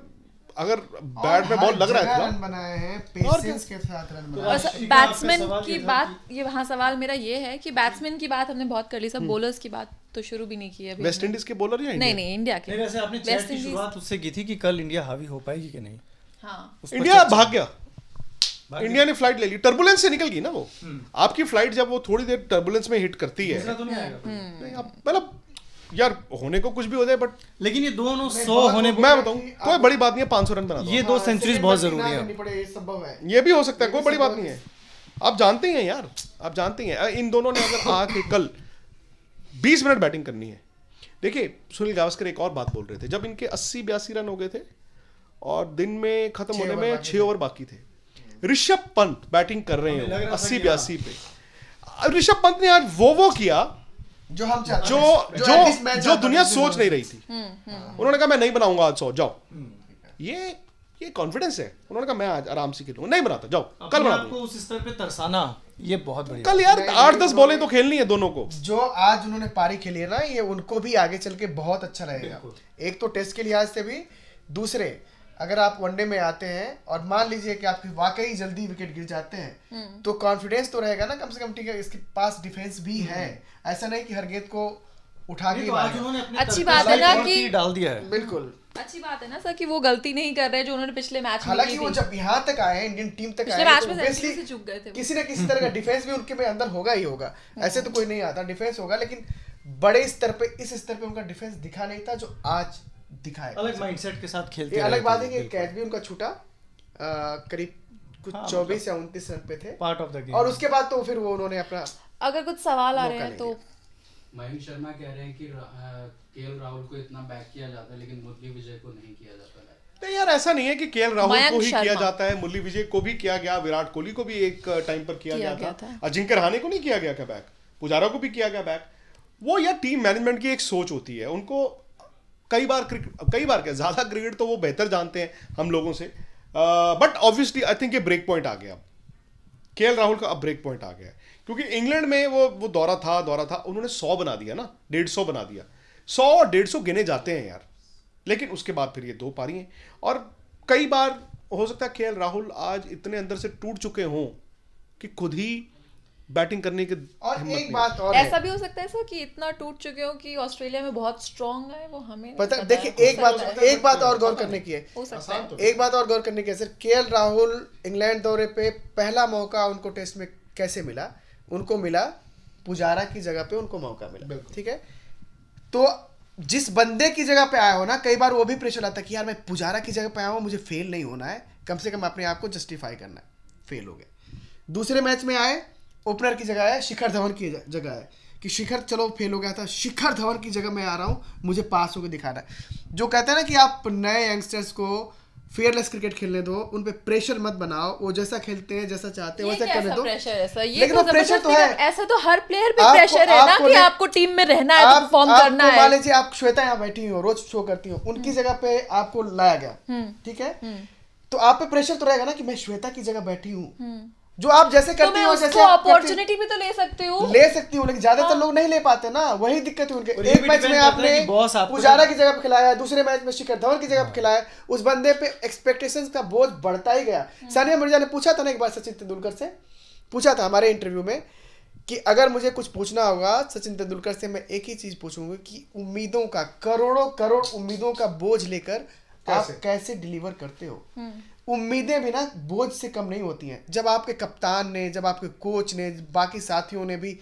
अगर बैट में बॉल लग रहा है तो रन बनाए हैं पेशेंस के साथ रन बनाए बैट्समैन की बात ये वहाँ सवाल मेरा ये है कि बैट्समैन की बात हमने बहुत कर ली सब बॉलर्स हम्म। की बात तो शुरू भी नहीं की अभी वेस्ट इंडीज के बॉलर या नहीं नहीं इंडिया के वैसे आपने चैट की शुरुआत उससे की थी कि कल इंडिया हावी हो पाएगी कि नहीं हाँ इंडिया भाग गया इंडिया ने फ्लाइट ले ली टर्बुलेंस से निकल गई ना वो हम्म। आपकी फ्लाइट जब वो थोड़ी देर टर्बुलेंस में हिट करती है तो नहीं हम्म। मतलब यार होने को कुछ भी हो जाए बट लेकिन ये दोनों सौ होने तो मैं बताऊँ कोई बड़ी बात नहीं है पाँच सौ रन बना ये दो सेंचुरी हाँ, बहुत जरूरी है ये भी हो सकता है कोई बड़ी बात नहीं है आप जानते ही हैं यार आप जानते ही हैं इन दोनों ने अगर आके कल बीस मिनट बैटिंग करनी है देखिए सुनील गावस्कर एक और बात बोल रहे थे जब इनके अस्सी बयासी रन हो गए थे और दिन में खत्म होने में छः ओवर बाकी थे ऋषभ पंत बैटिंग कर रहे हैं अस्सी बयासी हाँ। पे ऋषभ पंत ने आज वो वो किया जो हम जो जो जो दुनिया सोच नहीं रही थी हम्म, हम्म। उन्होंने कहा मैं नहीं बनाऊंगा आज सौ जाओ हम्म, ये ये कॉन्फिडेंस है उन्होंने कहा मैं आज आराम से खेलूंगा नहीं बनाता जाओ कल बना आपको उस स्तर पे तरसाना ये बहुत बढ़िया कल यार आठ दस बॉलें तो खेलनी है दोनों को जो आज उन्होंने पारी खेली है ना ये उनको भी आगे चल के बहुत अच्छा रहेगा एक तो टेस्ट के लिहाज से भी दूसरे अगर आप वनडे में आते हैं और मान लीजिए कि आपकी वाकई जल्दी विकेट गिर जाते हैं हम्म। तो कॉन्फिडेंस तो रहेगा ना कम से कम ठीक है इसके पास डिफेंस भी हम्म। है ऐसा नहीं कि हर गेंद को उठा के तो अच्छी बात है ना कि डाल दिया है बिल्कुल अच्छी बात है ना सर कि वो गलती नहीं कर रहे जो उन्होंने पिछले मैच हालांकि वो जब यहाँ तक आए इंडियन टीम तक आए मैच तो में से चुक गए थे किसी ना किसी तरह का डिफेंस भी उनके में अंदर होगा ही होगा ऐसे तो कोई नहीं आता डिफेंस होगा लेकिन बड़े स्तर पे इस स्तर पे उनका डिफेंस दिखा नहीं था जो आज दिखाया अलग माइंडसेट के साथ खेलते हैं अलग बात है कि कैच भी उनका छूटा करीब कुछ हाँ, चौबीस मतलब या उनतीस रन पे थे पार्ट ऑफ द गेम और उसके बाद तो फिर वो उन्होंने अपना अगर कुछ सवाल आ रहे हैं तो मयंक शर्मा कह रहे हैं कि के राहुल को इतना बैक किया जाता है लेकिन मुरली विजय को नहीं किया जाता है नहीं यार ऐसा नहीं है कि के राहुल को ही किया जाता है मुरली विजय को भी किया गया विराट कोहली को भी एक टाइम पर किया, किया गया, गया था। अजिंक्य रहाने को नहीं किया गया क्या बैक पुजारा को भी किया गया बैक वो यार टीम मैनेजमेंट की एक सोच होती है उनको कई बार क्रिकेट कई बार क्या ज़्यादा क्रिकेट तो वो बेहतर जानते हैं हम लोगों से बट ऑब्वियसली आई थिंक ये ब्रेक पॉइंट आ गया के राहुल का अब ब्रेक पॉइंट आ गया क्योंकि इंग्लैंड में वो वो दौरा था दौरा था उन्होंने सौ बना दिया ना डेढ़ सौ बना दिया सौ और डेढ़ सौ गिने जाते हैं यार लेकिन उसके बाद फिर ये दो पारी हैं और कई बार हो सकता है के राहुल आज इतने अंदर से टूट चुके हों कि खुद ही बैटिंग करने के और एक बात और ऐसा भी हो सकता है सर कि इतना टूट चुके हो कि ऑस्ट्रेलिया में बहुत स्ट्रांग है वो हमें पता देखिए एक बात एक बात और गौर करने की है तो एक बात और गौर करने की है सर के राहुल इंग्लैंड दौरे पे पहला मौका उनको टेस्ट में कैसे मिला उनको मिला पुजारा की जगह पे उनको मौका मिला ठीक है तो जिस बंदे की जगह पे आया हो ना कई बार वो भी प्रेशर आता कि यार मैं पुजारा की जगह पे आया हूँ मुझे फेल नहीं होना है कम से कम अपने आप को जस्टिफाई करना है फेल हो गया दूसरे मैच में आए ओपनर की जगह है शिखर धवन की जगह है कि शिखर चलो फेल हो गया था शिखर धवन की जगह मैं आ रहा हूँ मुझे पास होकर दिखाना है जो कहते हैं ना कि आप नए यंगस्टर्स को फेयरलेस क्रिकेट खेलने दो उन पे प्रेशर मत बनाओ वो जैसा खेलते हैं जैसा चाहते हैं वैसा करने दो प्रेशर ऐसा ये लेकिन तो प्रेशर तो है ऐसा तो हर प्लेयर पे प्रेशर है ना कि आपको टीम में रहना है तो परफॉर्म करना है मान लीजिए आप श्वेता यहाँ बैठी हो रोज शो करती हो उनकी हम्म। जगह पे आपको लाया गया हम्म। ठीक है हम्म। तो आप पे प्रेशर तो रहेगा ना कि मैं श्वेता की जगह बैठी हूँ जो आप जैसे तो करते हो तो जैसे अपॉर्चुनिटी भी तो ले सकते हो ले सकती हूँ लेकिन ज्यादातर हाँ। लोग नहीं ले पाते ना वही दिक्कत है उनके एक मैच में आपने पुजारा की जगह खिलाया दूसरे मैच में शिखर धवन की जगह हाँ। खिलाया उस बंदे पे एक्सपेक्टेशन का बोझ बढ़ता ही गया हाँ। सानिया मिर्जा ने पूछा था ना एक बार सचिन तेंदुलकर से पूछा था हमारे इंटरव्यू में कि अगर मुझे कुछ पूछना होगा सचिन तेंदुलकर से मैं एक ही चीज पूछूंगा कि उम्मीदों का करोड़ों करोड़ उम्मीदों का बोझ लेकर आप कैसे डिलीवर करते हो उम्मीदें भी ना बोझ से कम नहीं होती हैं जब आपके कप्तान ने जब आपके कोच ने बाकी साथियों ने भी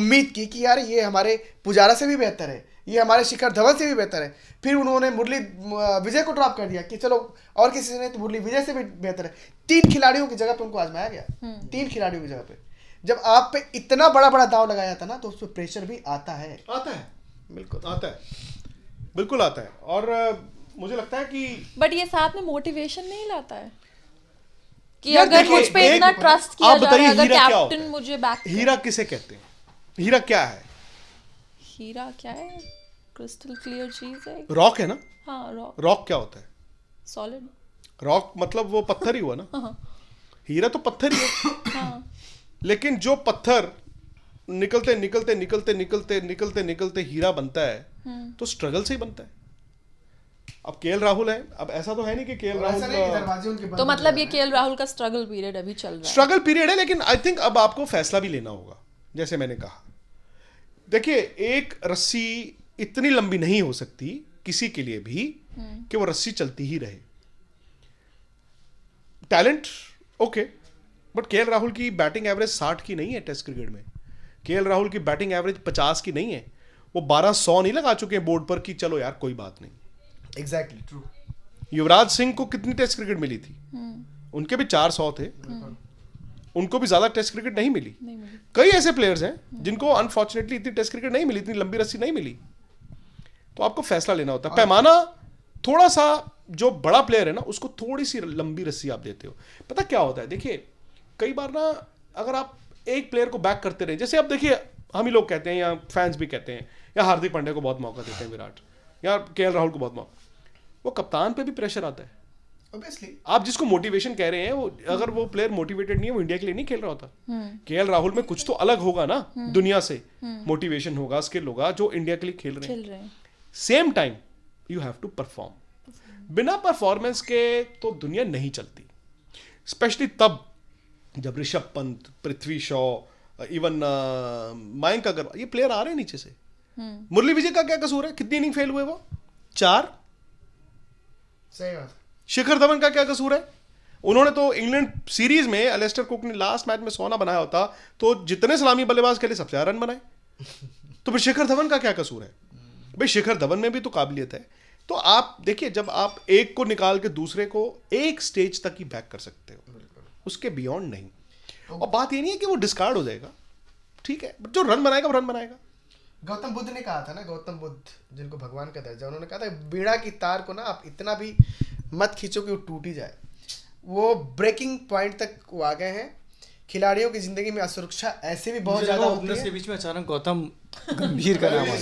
उम्मीद की कि यार ये हमारे पुजारा से भी बेहतर है ये हमारे शिखर धवन से भी बेहतर है फिर उन्होंने मुरली विजय को ड्रॉप कर दिया कि चलो और किसी ने तो मुरली विजय से भी बेहतर है तीन खिलाड़ियों की जगह पे उनको आजमाया गया हम्म। तीन खिलाड़ियों की जगह पे जब आप पे इतना बड़ा बड़ा दाव लगाया जाता ना तो उस पर प्रेशर भी आता है आता है बिल्कुल आता है बिल्कुल आता है और मुझे लगता है कि बट ये साथ में मोटिवेशन नहीं लाता है कि अगर मुझ पे इतना ट्रस्ट किया जा रहा है अगर कैप्टन मुझे बैक हीरा किसे कहते हैं हीरा क्या है हीरा क्या है क्रिस्टल क्लियर चीज है रॉक है ना हाँ रॉक रॉक क्या होता है सॉलिड रॉक मतलब वो पत्थर ही हुआ ना हाँ। हीरा तो पत्थर ही है हाँ। लेकिन जो पत्थर निकलते निकलते निकलते निकलते निकलते निकलते हीरा बनता है हम्म। तो स्ट्रगल से ही बनता है अब केएल राहुल है अब ऐसा तो है नहीं कि के राहुल तो मतलब ये के राहुल का स्ट्रगल पीरियड अभी चल रहा है स्ट्रगल पीरियड है लेकिन आई थिंक अब आपको फैसला भी लेना होगा जैसे मैंने कहा देखिए एक रस्सी इतनी लंबी नहीं हो सकती किसी के लिए भी हम्म। कि वो रस्सी चलती ही रहे टैलेंट ओके बट के राहुल की बैटिंग एवरेज साठ की नहीं है टेस्ट क्रिकेट में के राहुल की बैटिंग एवरेज पचास की नहीं है वो बारह सौ नहीं लगा चुके हैं बोर्ड पर कि चलो यार कोई बात नहीं एग्जैक्टली ट्रू युवराज सिंह को कितनी टेस्ट क्रिकेट मिली थी हम्म। उनके भी चार सौ थे हम्म। उनको भी ज्यादा टेस्ट क्रिकेट नहीं मिली कई ऐसे प्लेयर्स हैं हम्म। जिनको अनफॉर्चुनेटली इतनी टेस्ट क्रिकेट नहीं मिली इतनी लंबी रस्सी नहीं मिली तो आपको फैसला लेना होता है पैमाना थोड़ा सा जो बड़ा प्लेयर है ना उसको थोड़ी सी लंबी रस्सी आप देते हो पता क्या होता है देखिए कई बार ना अगर आप एक प्लेयर को बैक करते रहे जैसे आप देखिए हम ही लोग कहते हैं या फैंस भी कहते हैं या हार्दिक पांड्या को बहुत मौका देते हैं विराट या के राहुल को बहुत मौका वो कप्तान पे भी प्रेशर आता है Obviously. आप जिसको मोटिवेशन कह रहे हैं वो अगर वो प्लेयर मोटिवेटेड नहीं है वो इंडिया के लिए नहीं खेल रहा होता के हम्म। राहुल में कुछ तो अलग होगा ना हम्म। दुनिया से मोटिवेशन हम्म। होगा स्किल होगा जो इंडिया के लिए खेल रहे हैं same time you have to perform बिना परफॉर्मेंस के तो दुनिया नहीं चलती स्पेशली तब जब ऋषभ पंत पृथ्वी शॉ इवन uh, मयंक अगर ये प्लेयर आ रहे हैं नीचे से मुरली विजय का क्या कसूर है कितनी इनिंग फेल हुए वो चार सही बात शिखर धवन का क्या कसूर है उन्होंने तो इंग्लैंड सीरीज में अलेस्टर कुक ने लास्ट मैच में सोना बनाया होता तो जितने सलामी बल्लेबाज के लिए सबसे रन बनाए तो फिर शिखर धवन का क्या कसूर है भाई शिखर धवन में भी तो काबिलियत है तो आप देखिए जब आप एक को निकाल के दूसरे को एक स्टेज तक ही बैक कर सकते हो उसके बियॉन्ड नहीं तो और बात ये नहीं है कि वो डिस्कार्ड हो जाएगा ठीक है जो रन बनाएगा वो रन बनाएगा गौतम बुद्ध ने कहा था ना गौतम बुद्ध जिनको भगवान का दर्जा उन्होंने कहा था बीड़ा की तार को ना आप इतना भी मत खींचो कि वो टूट ही जाए वो ब्रेकिंग पॉइंट तक वो आ गए हैं खिलाड़ियों की जिंदगी में असुरक्षा ऐसे भी बहुत ज्यादा होती है बीच में अचानक गौतम गंभीर का नाम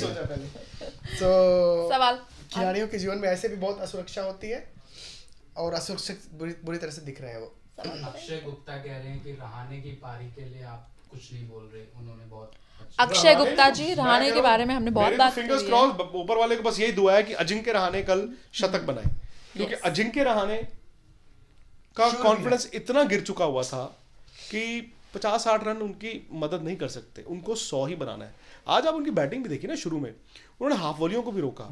(laughs) तो सवाल खिलाड़ियों के जीवन में ऐसे भी बहुत असुरक्षा होती है और असुरक्षित बुरी बुरी तरह से दिख रहे हैं वो अक्षय गुप्ता कह रहे हैं कि रहाने की पारी के लिए आप कुछ नहीं बोल रहे उन्होंने बहुत अच्छा- अक्षय हाँ, गुप्ता जी तो रहाणे के बारे में हमने बहुत बात फिंगर्स क्रॉस ऊपर वाले को बस यही दुआ है कि अजिंक्य रहाणे कल शतक बनाए क्योंकि अजिंक्य रहाणे का कॉन्फिडेंस इतना गिर चुका हुआ था कि पचास साठ रन उनकी मदद नहीं कर सकते उनको सौ ही बनाना है आज आप उनकी बैटिंग भी देखी ना शुरू में उन्होंने हाफ वॉलियों को भी रोका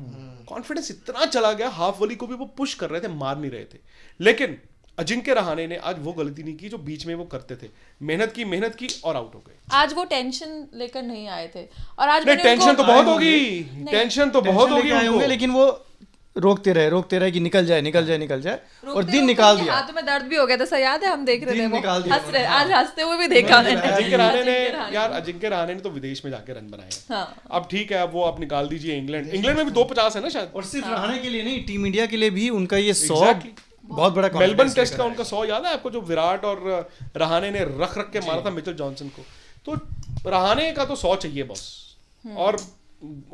कॉन्फिडेंस hmm. इतना चला गया हाफ वॉली को भी वो पुश कर रहे थे मार नहीं रहे थे लेकिन अजिंक्य रहाणे ने आज वो गलती नहीं की जो बीच में वो करते थे मेहनत की मेहनत की और आउट हो गए आज वो टेंशन लेकर नहीं आए थे और आज नहीं, टेंशन तो बहुत होगी टेंशन तो बहुत होगी लेकिन वो रोकते रहे रोकते रहे कि निकल जाए निकल जाए निकल जाए और दिन निकाल दिया हाथ में दर्द भी हो गया था सर याद है हम देख रहे थे हंस रहे आज हंसते हुए भी देखा अजिंक्य रहाणे ने यार अजिंक्य रहाणे ने तो विदेश में जाके रन बनाए हाँ। अब ठीक है अब वो आप निकाल दीजिए इंग्लैंड इंग्लैंड में भी दो पचास है ना शायद और सिर्फ रहाणे हाँ। के लिए नहीं टीम इंडिया के लिए भी उनका ये सौ बहुत बड़ा मेलबर्न टेस्ट का उनका सौ याद है आपको जो विराट और रहाने ने रख रख के मारा था मिचल जॉनसन को तो रहाने का तो सौ चाहिए बस हम्म। और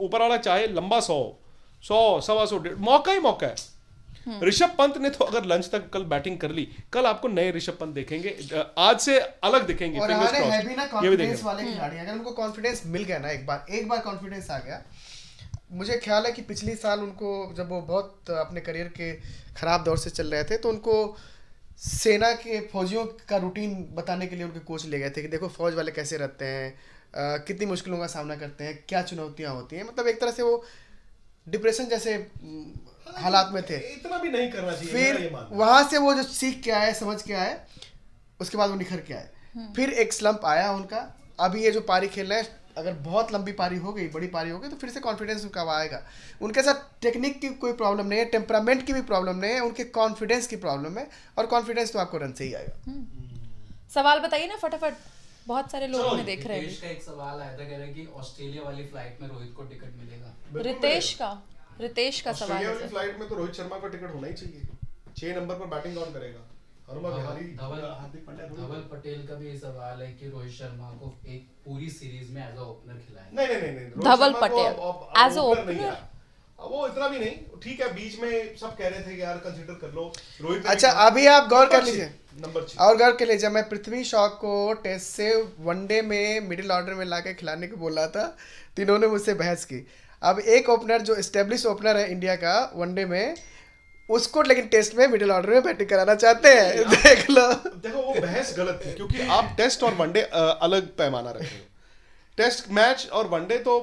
ऊपर वाला चाहे लंबा सौ सौ सवा सौ डेढ़ मौका ही मौका है हम्म। ऋषभ पंत ने तो अगर लंच तक कल बैटिंग कर ली कल आपको नए ऋषभ पंत देखेंगे आज से अलग दिखेंगे और है भी ना कॉन्फिडेंस वाले खिलाड़ी अगर उनको कॉन्फिडेंस मिल गया ना एक बार एक बार कॉन्फिडेंस आ गया मुझे ख्याल है कि पिछले साल उनको जब वो बहुत अपने करियर के ख़राब दौर से चल रहे थे तो उनको सेना के फौजियों का रूटीन बताने के लिए उनके कोच ले गए थे कि देखो फौज वाले कैसे रहते हैं कितनी मुश्किलों का सामना करते हैं क्या चुनौतियाँ होती हैं मतलब एक तरह से वो डिप्रेशन जैसे हाँ, हालात में थे इतना भी नहीं करना चाहिए फिर वहाँ से वो जो सीख के आए समझ के आए उसके बाद वो निखर के आए हम्म। फिर एक स्लम्प आया उनका अभी ये जो पारी खेल रहे हैं अगर बहुत लंबी पारी हो गई बड़ी पारी हो गई तो फिर से कॉन्फिडेंस उनका आएगा उनके साथ टेक्निक की कोई प्रॉब्लम नहीं है टेम्परामेंट की भी प्रॉब्लम नहीं है उनके कॉन्फिडेंस की प्रॉब्लम है और कॉन्फिडेंस तो आपको रन से ही आएगा हम्म। सवाल बताइए ना फटाफट बहुत सारे लोग हमें देख रहे हैं रितेश का एक सवाल आया था कह रहे हैं कि ऑस्ट्रेलिया वाली फ्लाइट में रोहित को टिकट मिलेगा रितेश का रितेश का सवाल है फ्लाइट में तो रोहित शर्मा का टिकट होना ही चाहिए छह नंबर पर बैटिंग कौन करेगा धवल पटेल का भी सवाल है कि रोहित शर्मा को एक पूरी सीरीज में एज ओपनर खिलाए नहीं नहीं नहीं धवल पटेल एज ओपनर वो इतना भी नहीं ठीक है बीच में सब कह रहे थे यार कंसीडर कर लो रोहित अच्छा अभी आप गौर कर लीजिए नंबर और गौर कर लीजिए मैं पृथ्वी शॉक को टेस्ट से वनडे में मिडिल ऑर्डर में ला खिलाने को बोला था तो इन्होंने मुझसे बहस की अब एक ओपनर जो स्टेब्लिश ओपनर है इंडिया का वनडे में उसको लेकिन टेस्ट में मिडिल ऑर्डर में बैटिंग कराना चाहते हैं देख लो देखो वो बहस गलत थी क्योंकि आप टेस्ट और वनडे अलग पैमाना रखे हो टेस्ट मैच और वनडे तो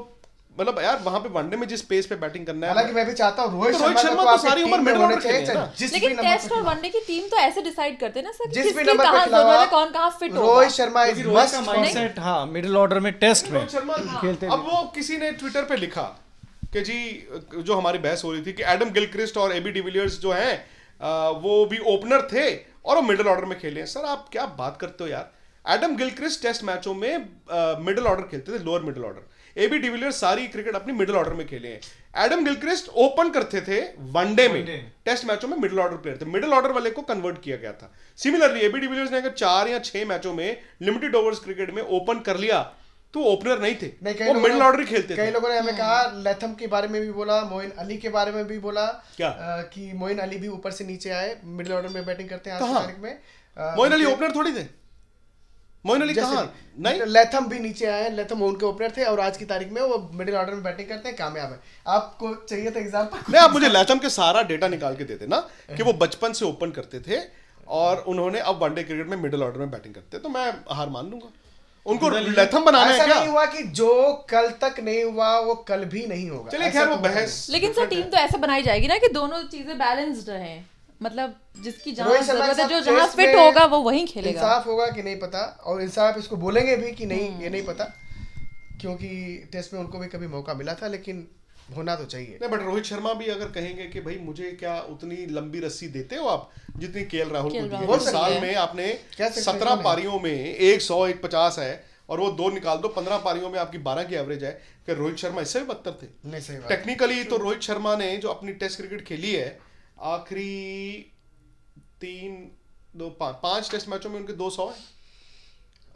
मतलब यार वहां पे वनडे में जिस पेस पे बैटिंग करना है हालांकि मैं भी चाहता हूं रोहित तो रोहित शर्मा तो, सारी उम्र मिडिल ऑर्डर चाहिए जिस लेकिन टेस्ट और वनडे की टीम तो ऐसे डिसाइड करते हैं ना सर जिस भी नंबर पे खिलावा कौन कहां फिट होगा Rohit Sharma is must mindset हां मिडिल ऑर्डर में टेस्ट में खेलते हैं अब वो किसी ने ट्विटर पे लिखा कि जी जो हमारी बहस हो रही थी कि एडम गिलक्रिस्ट और एबी डिविलियर्स जो हैं वो भी ओपनर थे और वो मिडिल ऑर्डर में खेले हैं सर आप क्या बात करते हो यार एडम गिलक्रिस्ट टेस्ट मैचों में मिडिल ऑर्डर खेलते थे lower middle order AB de Villiers सारी क्रिकेट अपनी मिडिल ऑर्डर में खेले हैं एडम गिलक्रिस्ट ओपन करते थे वनडे में टेस्ट मैचों में मिडिल ऑर्डर प्लेयर थे मिडिल ऑर्डर वाले को कन्वर्ट किया गया था सिमिलरली एबी डिविलियर्स ने अगर चार या छह मैचों में लिमिटेड ओवर्स क्रिकेट में ओपन कर लिया तो ओपनर नहीं थे नहीं, वो मिडिल ऑर्डर ही खेलते कई लोगों ने हमें हम्म। कहा लेथम के बारे में भी बोला मोइन अली के बारे में भी बोला क्या कि मोइन अली भी ऊपर से नीचे आए मिडिल ऑर्डर में बैटिंग करते हैं आज में मोइन अली ओपनर थोड़ी थे मोइन अली नहीं भी नीचे आए उनके ओपनर थे और आज की तारीख में वो मिडिल ऑर्डर में बैटिंग करते हैं कामयाब है आपको चाहिए था तो एग्जाम्पल नहीं आप (laughs) मुझे के सारा डेटा निकाल के देते ना कि वो बचपन से ओपन करते थे और उन्होंने अब वनडे क्रिकेट में मिडिल ऑर्डर में बैटिंग करते तो मैं हार मान लूंगा उनको लथम बनाना है क्या नहीं हुआ कि जो कल तक नहीं हुआ वो कल भी नहीं होगा चलिए खैर वो तो मतलब बहस लेकिन सर टीम तो ऐसे बनाई जाएगी ना कि दोनों चीजें बैलेंस्ड रहे मतलब जिसकी जहां जरूरत है जो जहां फिट होगा वो वहीं खेलेगा इंसाफ होगा कि नहीं पता और इंसाफ इसको बोलेंगे भी कि नहीं ये हम्म। नहीं पता क्योंकि टेस्ट में उनको भी कभी मौका मिला था लेकिन होना तो चाहिए नहीं बट रोहित शर्मा भी अगर कहेंगे कि भाई मुझे क्या उतनी लंबी रस्सी देते हो आप जितनी के राहुल को दी है साल में आपने सत्रह पारियों में एक सौ एक पचास है और वो दो निकाल दो पंद्रह पारियों में आपकी बारह की एवरेज है कि रोहित शर्मा इससे भी बदतर थे नहीं सही बात टेक्निकली तो रोहित शर्मा ने जो अपनी टेस्ट क्रिकेट खेली है आखिरी तीन दो पाँच टेस्ट मैचों में उनके दो सौ है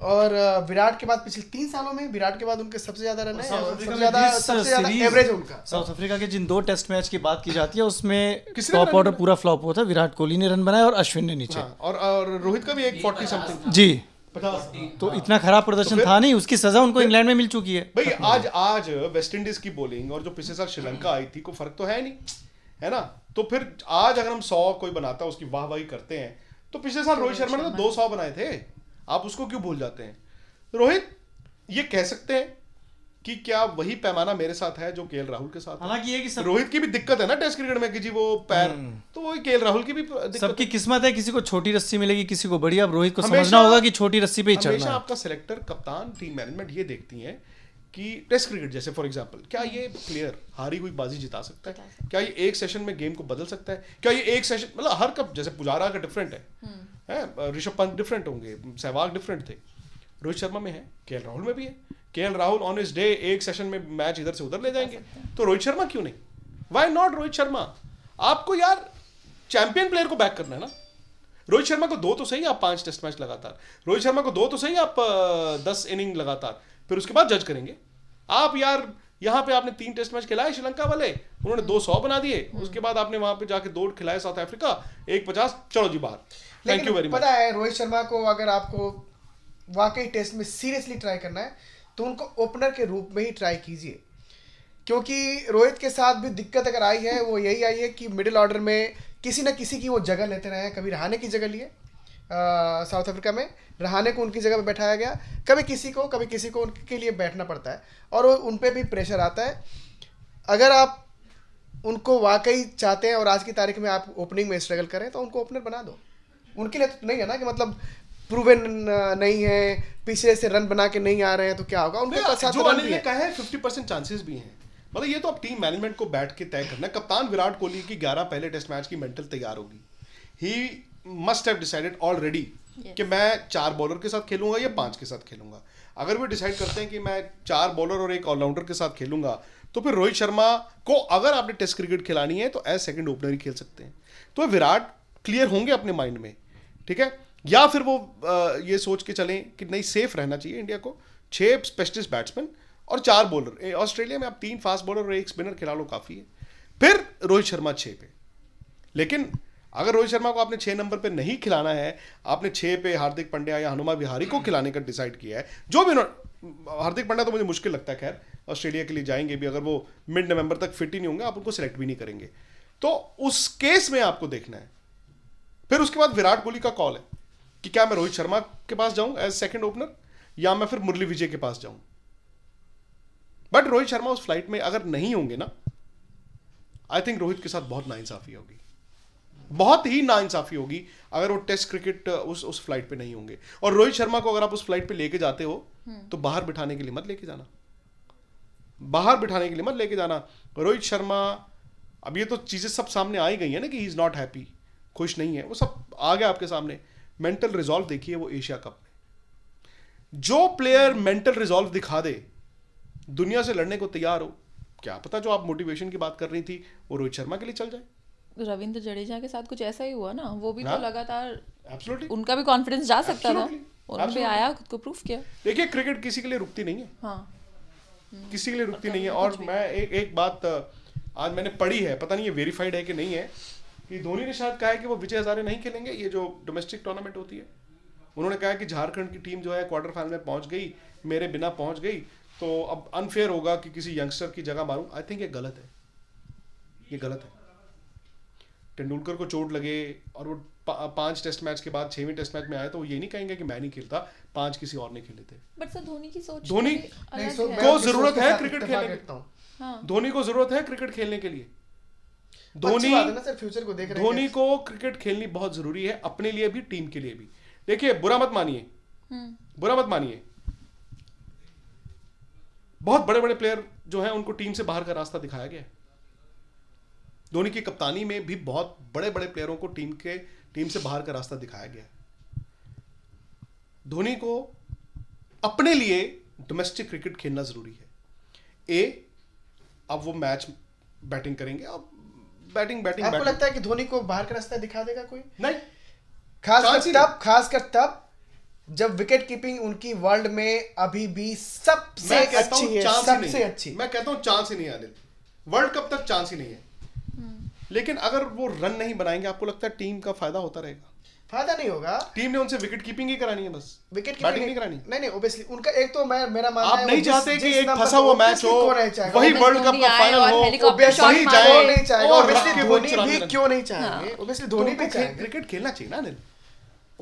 और विराट के बाद पिछले तीन सालों में विराट के बाद उनके सबसे ज्यादा रन है सबसे ज्यादा सबसे ज्यादा एवरेज उनका साउथ अफ्रीका के जिन दो टेस्ट मैच की बात की जाती है उसमें टॉप ऑर्डर पूरा फ्लॉप हुआ था विराट कोहली ने रन बनाया और अश्विन ने नीचे हाँ, और, और रोहित का भी एक फोर्टी समथिंग जी तो इतना खराब प्रदर्शन तो था नहीं उसकी सजा उनको इंग्लैंड में मिल चुकी है भाई आज आज वेस्ट इंडीज की बोलिंग और जो पिछले साल श्रीलंका आई थी को फर्क तो है नहीं है ना तो फिर आज अगर हम सौ कोई बनाता उसकी वाहवाही करते हैं तो पिछले साल रोहित शर्मा ने तो दो सौ बनाए थे आप उसको क्यों भूल जाते हैं रोहित ये कह सकते हैं कि क्या वही पैमाना मेरे साथ है जो के राहुल के साथ हालांकि ये कि सब... रोहित की भी दिक्कत है ना टेस्ट क्रिकेट में कि जी वो पैर हम्म। तो वो के राहुल की भी सबकी किस्मत है किसी को छोटी रस्सी मिलेगी किसी को बड़ी अब रोहित को समझना होगा कि छोटी रस्सी पे ही चलना हमेशा आपका सिलेक्टर कप्तान टीम मैनेजमेंट ये देखती है कि टेस्ट क्रिकेट जैसे फॉर एग्जाम्पल क्या ये प्लेयर हारी हुई बाजी जिता सकता है क्या ये एक सेशन में गेम को बदल सकता है क्या ये एक सेशन मतलब हर कप जैसे पुजारा का डिफरेंट है हम्म। है ऋषभ पंत डिफरेंट होंगे सहवाग डिफरेंट थे रोहित शर्मा में है के राहुल में भी है के राहुल ऑन इस डे एक सेशन में मैच इधर से उधर ले जाएंगे तो रोहित शर्मा क्यों नहीं वाई नॉट रोहित शर्मा आपको यार चैंपियन प्लेयर को बैक करना है ना रोहित शर्मा को दो तो सही आप पांच टेस्ट मैच लगातार रोहित शर्मा को दो तो सही आप दस इनिंग लगातार फिर उसके बाद जज करेंगे आप यार यहाँ पे आपने तीन टेस्ट मैच खिलाए श्रीलंका वाले उन्होंने दो सौ बना दिए हम्म। उसके बाद आपने वहां पे जाके दो खिलाए साउथ अफ्रीका एक पचास चलो जी बाहर थैंक यू वेरी पता है रोहित शर्मा को अगर आपको वाकई टेस्ट में सीरियसली ट्राई करना है तो उनको ओपनर के रूप में ही ट्राई कीजिए क्योंकि रोहित के साथ भी दिक्कत अगर आई है वो यही आई है कि मिडिल ऑर्डर में किसी न किसी की वो जगह लेते रहे हैं कभी रहाने की जगह लिए साउथ अफ्रीका में रहाने को उनकी जगह पर बैठाया गया कभी किसी को कभी किसी को उनके लिए बैठना पड़ता है और उन पर भी प्रेशर आता है अगर आप उनको वाकई चाहते हैं और आज की तारीख में आप ओपनिंग में स्ट्रगल करें तो उनको ओपनर बना दो उनके लिए तो नहीं है ना कि मतलब प्रूवन नहीं है पीछे से रन बना के नहीं आ रहे हैं तो क्या होगा उनके पास जो ने कहा है फिफ्टी परसेंट चांसेस भी हैं मतलब ये तो अब टीम मैनेजमेंट को बैठ के तय करना कप्तान विराट कोहली की ग्यारह पहले टेस्ट मैच की मेंटल तैयार होगी ही मस्ट हैव डिसाइडेड ऑलरेडी कि मैं चार बॉलर के साथ खेलूंगा या पांच के साथ खेलूंगा अगर वे डिसाइड करते हैं कि मैं चार बॉलर और एक ऑलराउंडर के साथ खेलूंगा तो फिर रोहित शर्मा को अगर आपने टेस्ट क्रिकेट खिलानी है तो एज सेकंड ओपनर ही खेल सकते हैं तो विराट क्लियर होंगे अपने माइंड में ठीक है या फिर वो ये सोच के चलें कि नहीं सेफ रहना चाहिए इंडिया को छः स्पेशलिस्ट बैट्समैन और चार बॉलर ऑस्ट्रेलिया में आप तीन फास्ट बॉलर और एक स्पिनर खिला लो काफ़ी है फिर रोहित शर्मा छः पे लेकिन अगर रोहित शर्मा को आपने छः नंबर पे नहीं खिलाना है आपने छः पे हार्दिक पंड्या या हनुमा विहारी को खिलाने का डिसाइड किया है जो भी हार्दिक पंड्या तो मुझे मुश्किल लगता है खैर ऑस्ट्रेलिया के लिए जाएंगे भी अगर वो मिड नवंबर तक फिट ही नहीं होंगे आप उनको सिलेक्ट भी नहीं करेंगे तो उस केस में आपको देखना है फिर उसके बाद विराट कोहली का कॉल है कि क्या मैं रोहित शर्मा के पास जाऊं एज सेकंड ओपनर या मैं फिर मुरली विजय के पास जाऊं बट रोहित शर्मा उस फ्लाइट में अगर नहीं होंगे ना आई थिंक रोहित के साथ बहुत नाइंसाफी होगी बहुत ही नाइंसाफी होगी अगर वो टेस्ट क्रिकेट uh, उस उस फ्लाइट पे नहीं होंगे और रोहित शर्मा को अगर आप उस फ्लाइट पे लेके जाते हो हम्म। तो बाहर बिठाने के लिए मत लेके जाना बाहर बिठाने के लिए मत लेके जाना रोहित शर्मा अब ये तो चीज़ें सब सामने आई गई है ना कि ही इज़ नॉट हैप्पी खुश नहीं है वो सब आ गया आपके सामने मेंटल रिजॉल्व देखिए वो एशिया कप में जो प्लेयर मेंटल रिजॉल्व दिखा दे दुनिया से लड़ने को तैयार हो क्या पता जो आप मोटिवेशन की बात कर रही थी वो रोहित शर्मा के लिए चल जाए रविंद्र जडेजा के साथ कुछ ऐसा ही हुआ ना वो भी ना? तो हाँ। लगातार Absolutely. उनका भी कॉन्फिडेंस जा सकता था उन्होंने आया खुद को प्रूफ किया देखिए क्रिकेट किसी के लिए रुकती नहीं है हाँ हम्म। किसी के लिए रुकती नहीं है और मैं एक एक बात आज मैंने पढ़ी है पता नहीं ये वेरीफाइड है कि नहीं है कि धोनी ने शायद कहा है कि वो विजय हजारे नहीं खेलेंगे ये जो डोमेस्टिक टूर्नामेंट होती है उन्होंने कहा कि झारखंड की टीम जो है क्वार्टर फाइनल में पहुंच गई मेरे बिना पहुंच गई तो अब अनफेयर होगा कि किसी यंगस्टर की जगह मारूं आई थिंक ये गलत है ये गलत है तेंदुलकर को चोट लगे और वो पा, पांच टेस्ट मैच के बाद छठवीं टेस्ट मैच में आए तो वो ये नहीं कहेंगे कि मैं नहीं खेलता पांच किसी और ने खेले थे बट सर धोनी की सोच धोनी को जरूरत है क्रिकेट खेलने हाँ। धोनी को जरूरत है क्रिकेट खेलने के लिए धोनी फ्यूचर को देख धोनी को क्रिकेट खेलनी बहुत जरूरी है अपने लिए भी टीम के लिए भी देखिए बुरा मत मानिए हम्म। बुरा मत मानिए बहुत बड़े बड़े प्लेयर जो हैं उनको टीम से बाहर का रास्ता दिखाया गया धोनी की कप्तानी में भी बहुत बड़े बड़े प्लेयरों को टीम के टीम से बाहर का रास्ता दिखाया गया धोनी को अपने लिए डोमेस्टिक क्रिकेट खेलना जरूरी है ए अब वो मैच बैटिंग करेंगे अब बैटिंग बैटिंग आपको लगता है कि धोनी को बाहर का रास्ता दिखा देगा कोई नहीं खासकर तब खासकर तब जब विकेट कीपिंग उनकी वर्ल्ड में अभी भी सबसे अच्छी है सबसे अच्छी मैं कहता हूँ चांस ही नहीं आने वर्ल्ड कप तक चांस ही नहीं है हम्म। लेकिन अगर वो रन नहीं बनाएंगे आपको लगता है टीम का फायदा होता रहेगा फायदा नहीं होगा टीम ने उनसे विकेट कीपिंग ही करानी है बस विकेट कीपिंग नहीं, नहीं करानी नहीं नहीं ओब्वियसली उनका एक तो मैं मेरा मानना आप नहीं चाहते कि एक फंसा हुआ मैच हो वही वर्ल्ड कप का फाइनल हो वही जाए नहीं चाहेगा ओब्वियसली धोनी भी क्यों नहीं हाँ। चाहेंगे ओब्वियसली तो धोनी भी चाहेंगे क्रिकेट खेलना चाहिए ना अनिल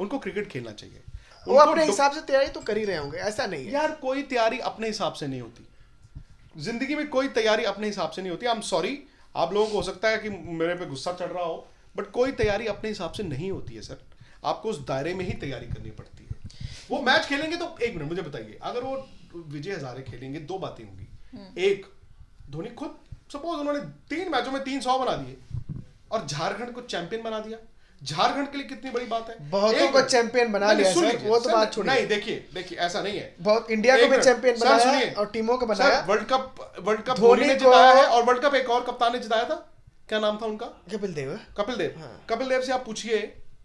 उनको क्रिकेट खेलना चाहिए वो अपने हिसाब से तैयारी तो कर ही रहे होंगे ऐसा नहीं है यार कोई तैयारी अपने हिसाब से नहीं होती जिंदगी में कोई तैयारी अपने हिसाब से नहीं होती आई एम सॉरी आप लोगों को हो सकता है कि मेरे पे गुस्सा चढ़ रहा हो बट कोई तैयारी अपने हिसाब से नहीं होती है सर आपको उस दायरे में ही तैयारी करनी पड़ती है वो मैच खेलेंगे तो एक मिनट मुझे बताइए अगर वो विजय हजारे खेलेंगे दो बातें होंगी हम्म। एक धोनी खुद सपोज उन्होंने तीन मैचों में तीन सौ बना दिए और झारखंड को चैंपियन बना दिया झारखंड के लिए कितनी बड़ी बात है बहुतों को चैंपियन बना लिया सर वो तो बात छोड़ नहीं देखिए देखिए ऐसा नहीं है बहुत इंडिया को भी चैंपियन बनाया और टीमों को बनाया world cup world cup Dhoni ने जिताया है और वर्ल्ड कप एक और कप्तान ने जिताया था क्या नाम था उनका कपिल देव कपिल देव हाँ। कपिल देव से आप पूछिए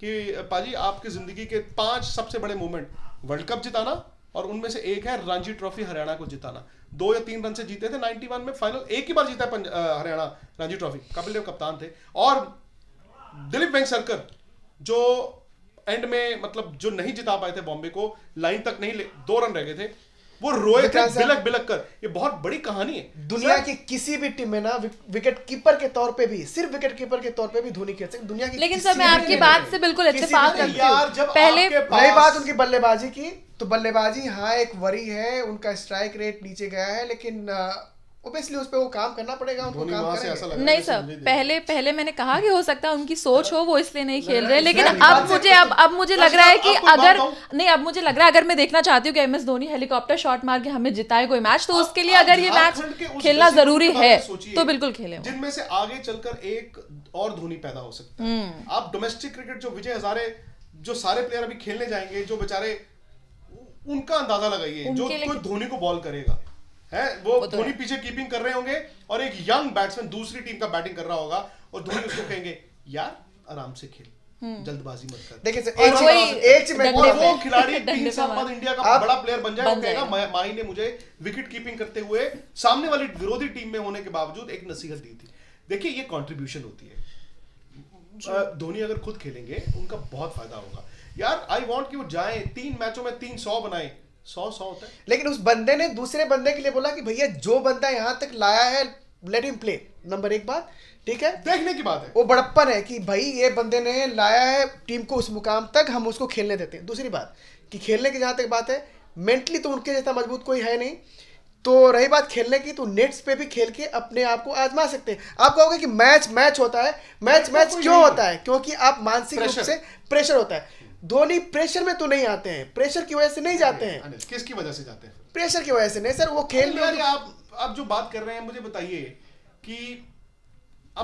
कि पाजी आपकी जिंदगी के पांच सबसे बड़े मूवमेंट वर्ल्ड कप जिताना और उनमें से एक है रणजी ट्रॉफी हरियाणा को जिताना दो या तीन रन से जीते थे 91 में फाइनल एक ही बार जीता है हरियाणा रणजी ट्रॉफी कपिल देव कप्तान थे और दिलीप वेंगसरकर जो एंड में मतलब जो नहीं जिता पाए थे बॉम्बे को लाइन तक नहीं ले दो रन रह गए थे वो रोए थे uh, बिलक बिलक कर ये बहुत बड़ी कहानी है दुनिया की किसी भी टीम में ना विकेट कीपर के तौर पे भी सिर्फ विकेट कीपर के तौर पे भी धोनी खेल सकते दुनिया की लेकिन सर मैं आपकी बात से बिल्कुल अच्छे इत्तेफाक करती हूं पहले नई बात उनकी बल्लेबाजी की तो बल्लेबाजी हाँ एक वरी है उनका स्ट्राइक रेट नीचे गया है लेकिन uh, ओबियसली उस पे वो काम करना पड़ेगा उनको काम से ऐसा नहीं सर पहले पहले मैंने कहा कि हो सकता है उनकी सोच हो वो इसलिए नहीं खेल रहे लेकिन अब मुझे अब अब मुझे लग रहा है कि अगर नहीं अब मुझे लग रहा है अगर मैं देखना चाहती हूँ कि M S Dhoni helicopter shot मार के हमें जिताए कोई मैच तो उसके लिए अगर ये मैच खेलना जरूरी है तो बिल्कुल खेले जिनमें से आगे चलकर एक और धोनी पैदा हो सकता है हम्म। आप डोमेस्टिक क्रिकेट जो विजय हजारे जो सारे प्लेयर अभी खेलने जाएंगे जो बेचारे उनका अंदाजा लगाइए जो कोई धोनी को बॉल करेगा तो है वो, धोनी पीछे कीपिंग कर रहे होंगे और एक यंग बैट्समैन दूसरी टीम का बैटिंग कर रहा होगा और धोनी उसको कहेंगे यार आराम से खेल हम्म। जल्दबाजी मत कर देखिए एक एक वो खिलाड़ी (laughs) तीन साल बाद इंडिया का बड़ा प्लेयर बन जाए कहेगा माई ने मुझे विकेट कीपिंग करते हुए सामने वाली विरोधी टीम में होने के बावजूद एक नसीहत दी थी देखिए ये कॉन्ट्रीब्यूशन होती है धोनी अगर खुद खेलेंगे उनका बहुत फायदा होगा यार आई वॉन्ट कि वो जाए तीन मैचों में तीन सौ बनाए सौ सौ होता है लेकिन उस बंदे ने दूसरे बंदे के लिए बोला कि भैया जो बंदा यहाँ तक लाया है लेट हिम प्ले नंबर एक बात ठीक है देखने की बात है वो बड़प्पन है कि भाई ये बंदे ने लाया है टीम को उस मुकाम तक हम उसको खेलने देते हैं दूसरी बात कि खेलने की जहाँ तक बात है मेंटली तो उनके जैसा मजबूत कोई है नहीं तो रही बात खेलने की तो नेट्स पे भी खेल के अपने आप को आजमा सकते हैं आप कहोगे कि मैच मैच होता है मैच मैच क्यों होता है क्योंकि आप मानसिक रूप से प्रेशर होता है धोनी प्रेशर में तो नहीं आते हैं प्रेशर की वजह से नहीं जाते हैं किसकी वजह से जाते हैं प्रेशर की वजह से नहीं सर वो खेल में आप आप जो बात कर रहे हैं मुझे बताइए कि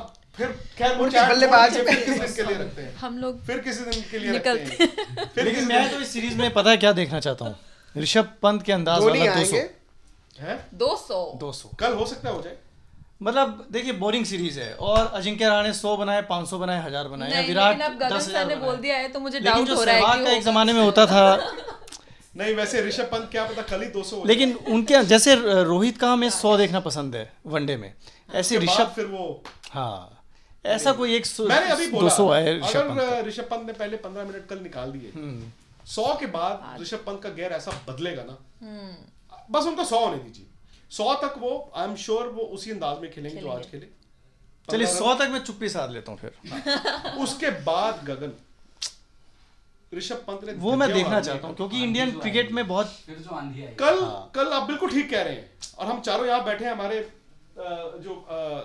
अब फिर खैर वो बल्लेबाज के लिए रखते हैं हम लोग फिर किसी दिन के लिए निकलते हैं फिर मैं तो इस सीरीज में पता है क्या देखना चाहता हूँ ऋषभ पंत के अंदाज वाला 200 है 200 200 कल हो सकता है हो जाए मतलब देखिए बोरिंग सीरीज है और अजिंक्य रहाणे सौ बनाए पांच सौ बनाए हजार बनाए विराट दस हजार ने बोल दिया है तो मुझे डाउट हो रहा है का एक जमाने में होता था (laughs) नहीं वैसे ऋषभ पंत क्या पता कल ही सौ लेकिन उनके जैसे रोहित का हमें सौ देखना पसंद है वनडे में ऐसे ऋषभ फिर वो हाँ ऐसा कोई एक मैंने अभी है ऋषभ पंत ने पहले पंद्रह मिनट कल निकाल दिए हम्म। सौ के बाद हाँ। ऋषभ पंत का गेयर ऐसा बदलेगा ना हम्म। बस उनको सौ होने दीजिए सौ तक वो आई एम श्योर वो उसी अंदाज में खेलेंगे जो आज खेले चलिए सौ तक मैं चुप्पी साध लेता हूँ फिर (laughs) उसके बाद गगन ऋषभ पंत ने वो मैं देखना चाहता हूँ तो क्योंकि इंडियन क्रिकेट में बहुत कल हाँ। कल आप बिल्कुल ठीक कह रहे हैं और हम चारों यहाँ बैठे हैं हमारे जो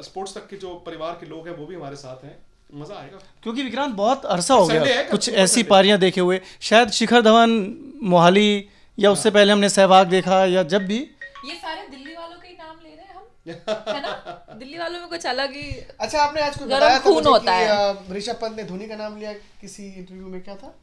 स्पोर्ट्स तक के जो परिवार के लोग हैं वो भी हमारे साथ हैं मजा आएगा क्योंकि विक्रांत बहुत अरसा हो गया कुछ ऐसी पारियां देखे हुए शायद शिखर धवन मोहाली या उससे हाँ। पहले हमने सहवाग देखा या जब भी ये सारे ना (laughs) दिल्ली वालों में कुछ अलग ही अच्छा आपने आज कुछ बताया खून होता है ऋषभ पंत ने धोनी का नाम लिया किसी इंटरव्यू में क्या था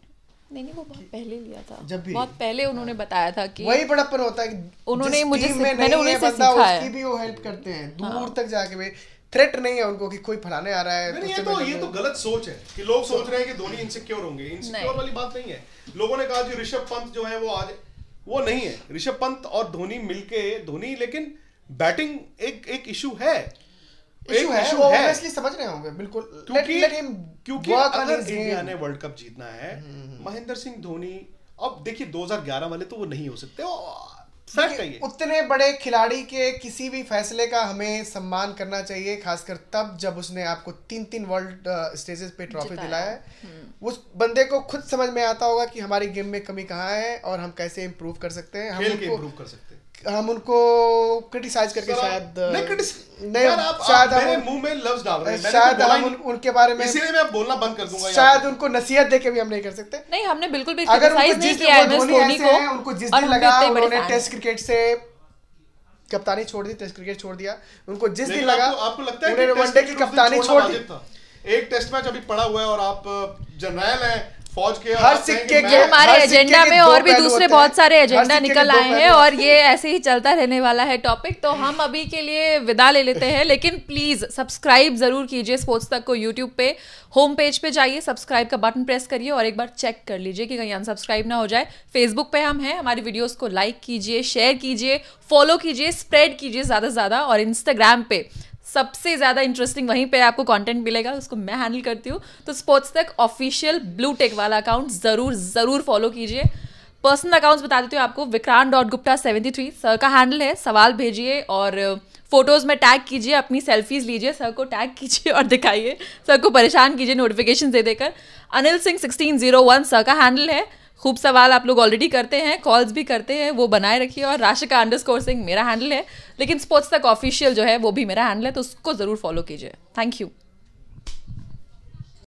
नहीं नहीं वो बहुत पहले लिया था जब भी बहुत पहले उन्होंने हाँ। बताया था कि वही बड़ा पर होता है उन्होंने मुझे मैंने उन्हें सिखाया है उसकी भी वो हेल्प करते हैं हाँ। दूर तक जाके भाई थ्रेट नहीं है उनको कि कोई फड़ाने आ रहा है नहीं, ये तो ये तो गलत सोच है कि लोग सोच रहे हैं कि धोनी इनसिक्योर होंगे इनसिक्योर वाली बात नहीं है लोगों ने कहा कि ऋषभ पंत जो है वो आज वो नहीं है ऋषभ पंत और धोनी मिलके धोनी लेकिन बैटिंग एक एक इशू है इशू है, इशू है समझ रहे होंगे बिल्कुल क्योंकि let, let क्योंकि अगर इंडिया ने वर्ल्ड कप जीतना है हम्म, हम्म, हम्म। महेंद्र सिंह धोनी अब देखिए 2011 वाले तो वो नहीं हो सकते उतने बड़े खिलाड़ी के किसी भी फैसले का हमें सम्मान करना चाहिए खासकर तब जब उसने आपको तीन तीन वर्ल्ड स्टेजेस पे ट्रॉफी दिलाया है उस बंदे को खुद समझ में आता होगा कि हमारी गेम में कमी कहाँ है और हम कैसे इम्प्रूव कर सकते हैं हम खेल के इम्प्रूव कर सकते हैं हम उनको क्रिटिसाइज करके शायद नहीं शायद हम मुंह में डाल रहे हैं शायद तो हम उनके बारे में इसीलिए मैं बोलना बंद कर दूंगा शायद उनको नसीहत देके भी हम नहीं कर सकते नहीं हमने बिल्कुल भी अगर जिस दिन उनको जिस दिन लगा उन्होंने टेस्ट क्रिकेट से कप्तानी छोड़ दी टेस्ट क्रिकेट छोड़ दिया उनको जिस दिन लगा आपको लगता है उन्होंने वनडे की कप्तानी छोड़ दी एक टेस्ट मैच अभी पड़ा हुआ है और आप जर्नैल हैं फौज के हर सिक्के के हमारे एजेंडा में और भी दूसरे बहुत सारे एजेंडा निकल आए हैं और ये ऐसे ही चलता रहने वाला है टॉपिक तो हम (laughs) अभी के लिए विदा ले लेते हैं लेकिन प्लीज सब्सक्राइब जरूर कीजिए स्पोर्ट्स तक को यूट्यूब पे होम पेज पे जाइए सब्सक्राइब का बटन प्रेस करिए और एक बार चेक कर लीजिए कि कहीं अनसब्सक्राइब ना हो जाए फेसबुक पे हम हैं हमारी वीडियोस को लाइक कीजिए शेयर कीजिए फॉलो कीजिए स्प्रेड कीजिए ज़्यादा से ज़्यादा और इंस्टाग्राम पे सबसे ज़्यादा इंटरेस्टिंग वहीं पे आपको कंटेंट मिलेगा उसको मैं हैंडल करती हूँ तो स्पोर्ट्स तक ऑफिशियल ब्लू टेक वाला अकाउंट ज़रूर ज़रूर फॉलो कीजिए पर्सनल अकाउंट्स बता देती हूँ आपको Vikrant dot Gupta seventy three sir का हैंडल है सवाल भेजिए और फोटोज़ uh, में टैग कीजिए अपनी सेल्फीज़ लीजिए सर को टैग कीजिए और दिखाइए सर को परेशान कीजिए नोटिफिकेशन दे देकर Anil Singh sixteen zero one sir का हैंडल है खूब सवाल आप लोग ऑलरेडी करते हैं कॉल्स भी करते हैं वो बनाए रखिए और राशिका अंडर स्कोर सिंह मेरा हैंडल है लेकिन स्पोर्ट्स तक ऑफिशियल जो है वो भी मेरा हैंडल है तो उसको ज़रूर फॉलो कीजिए थैंक यू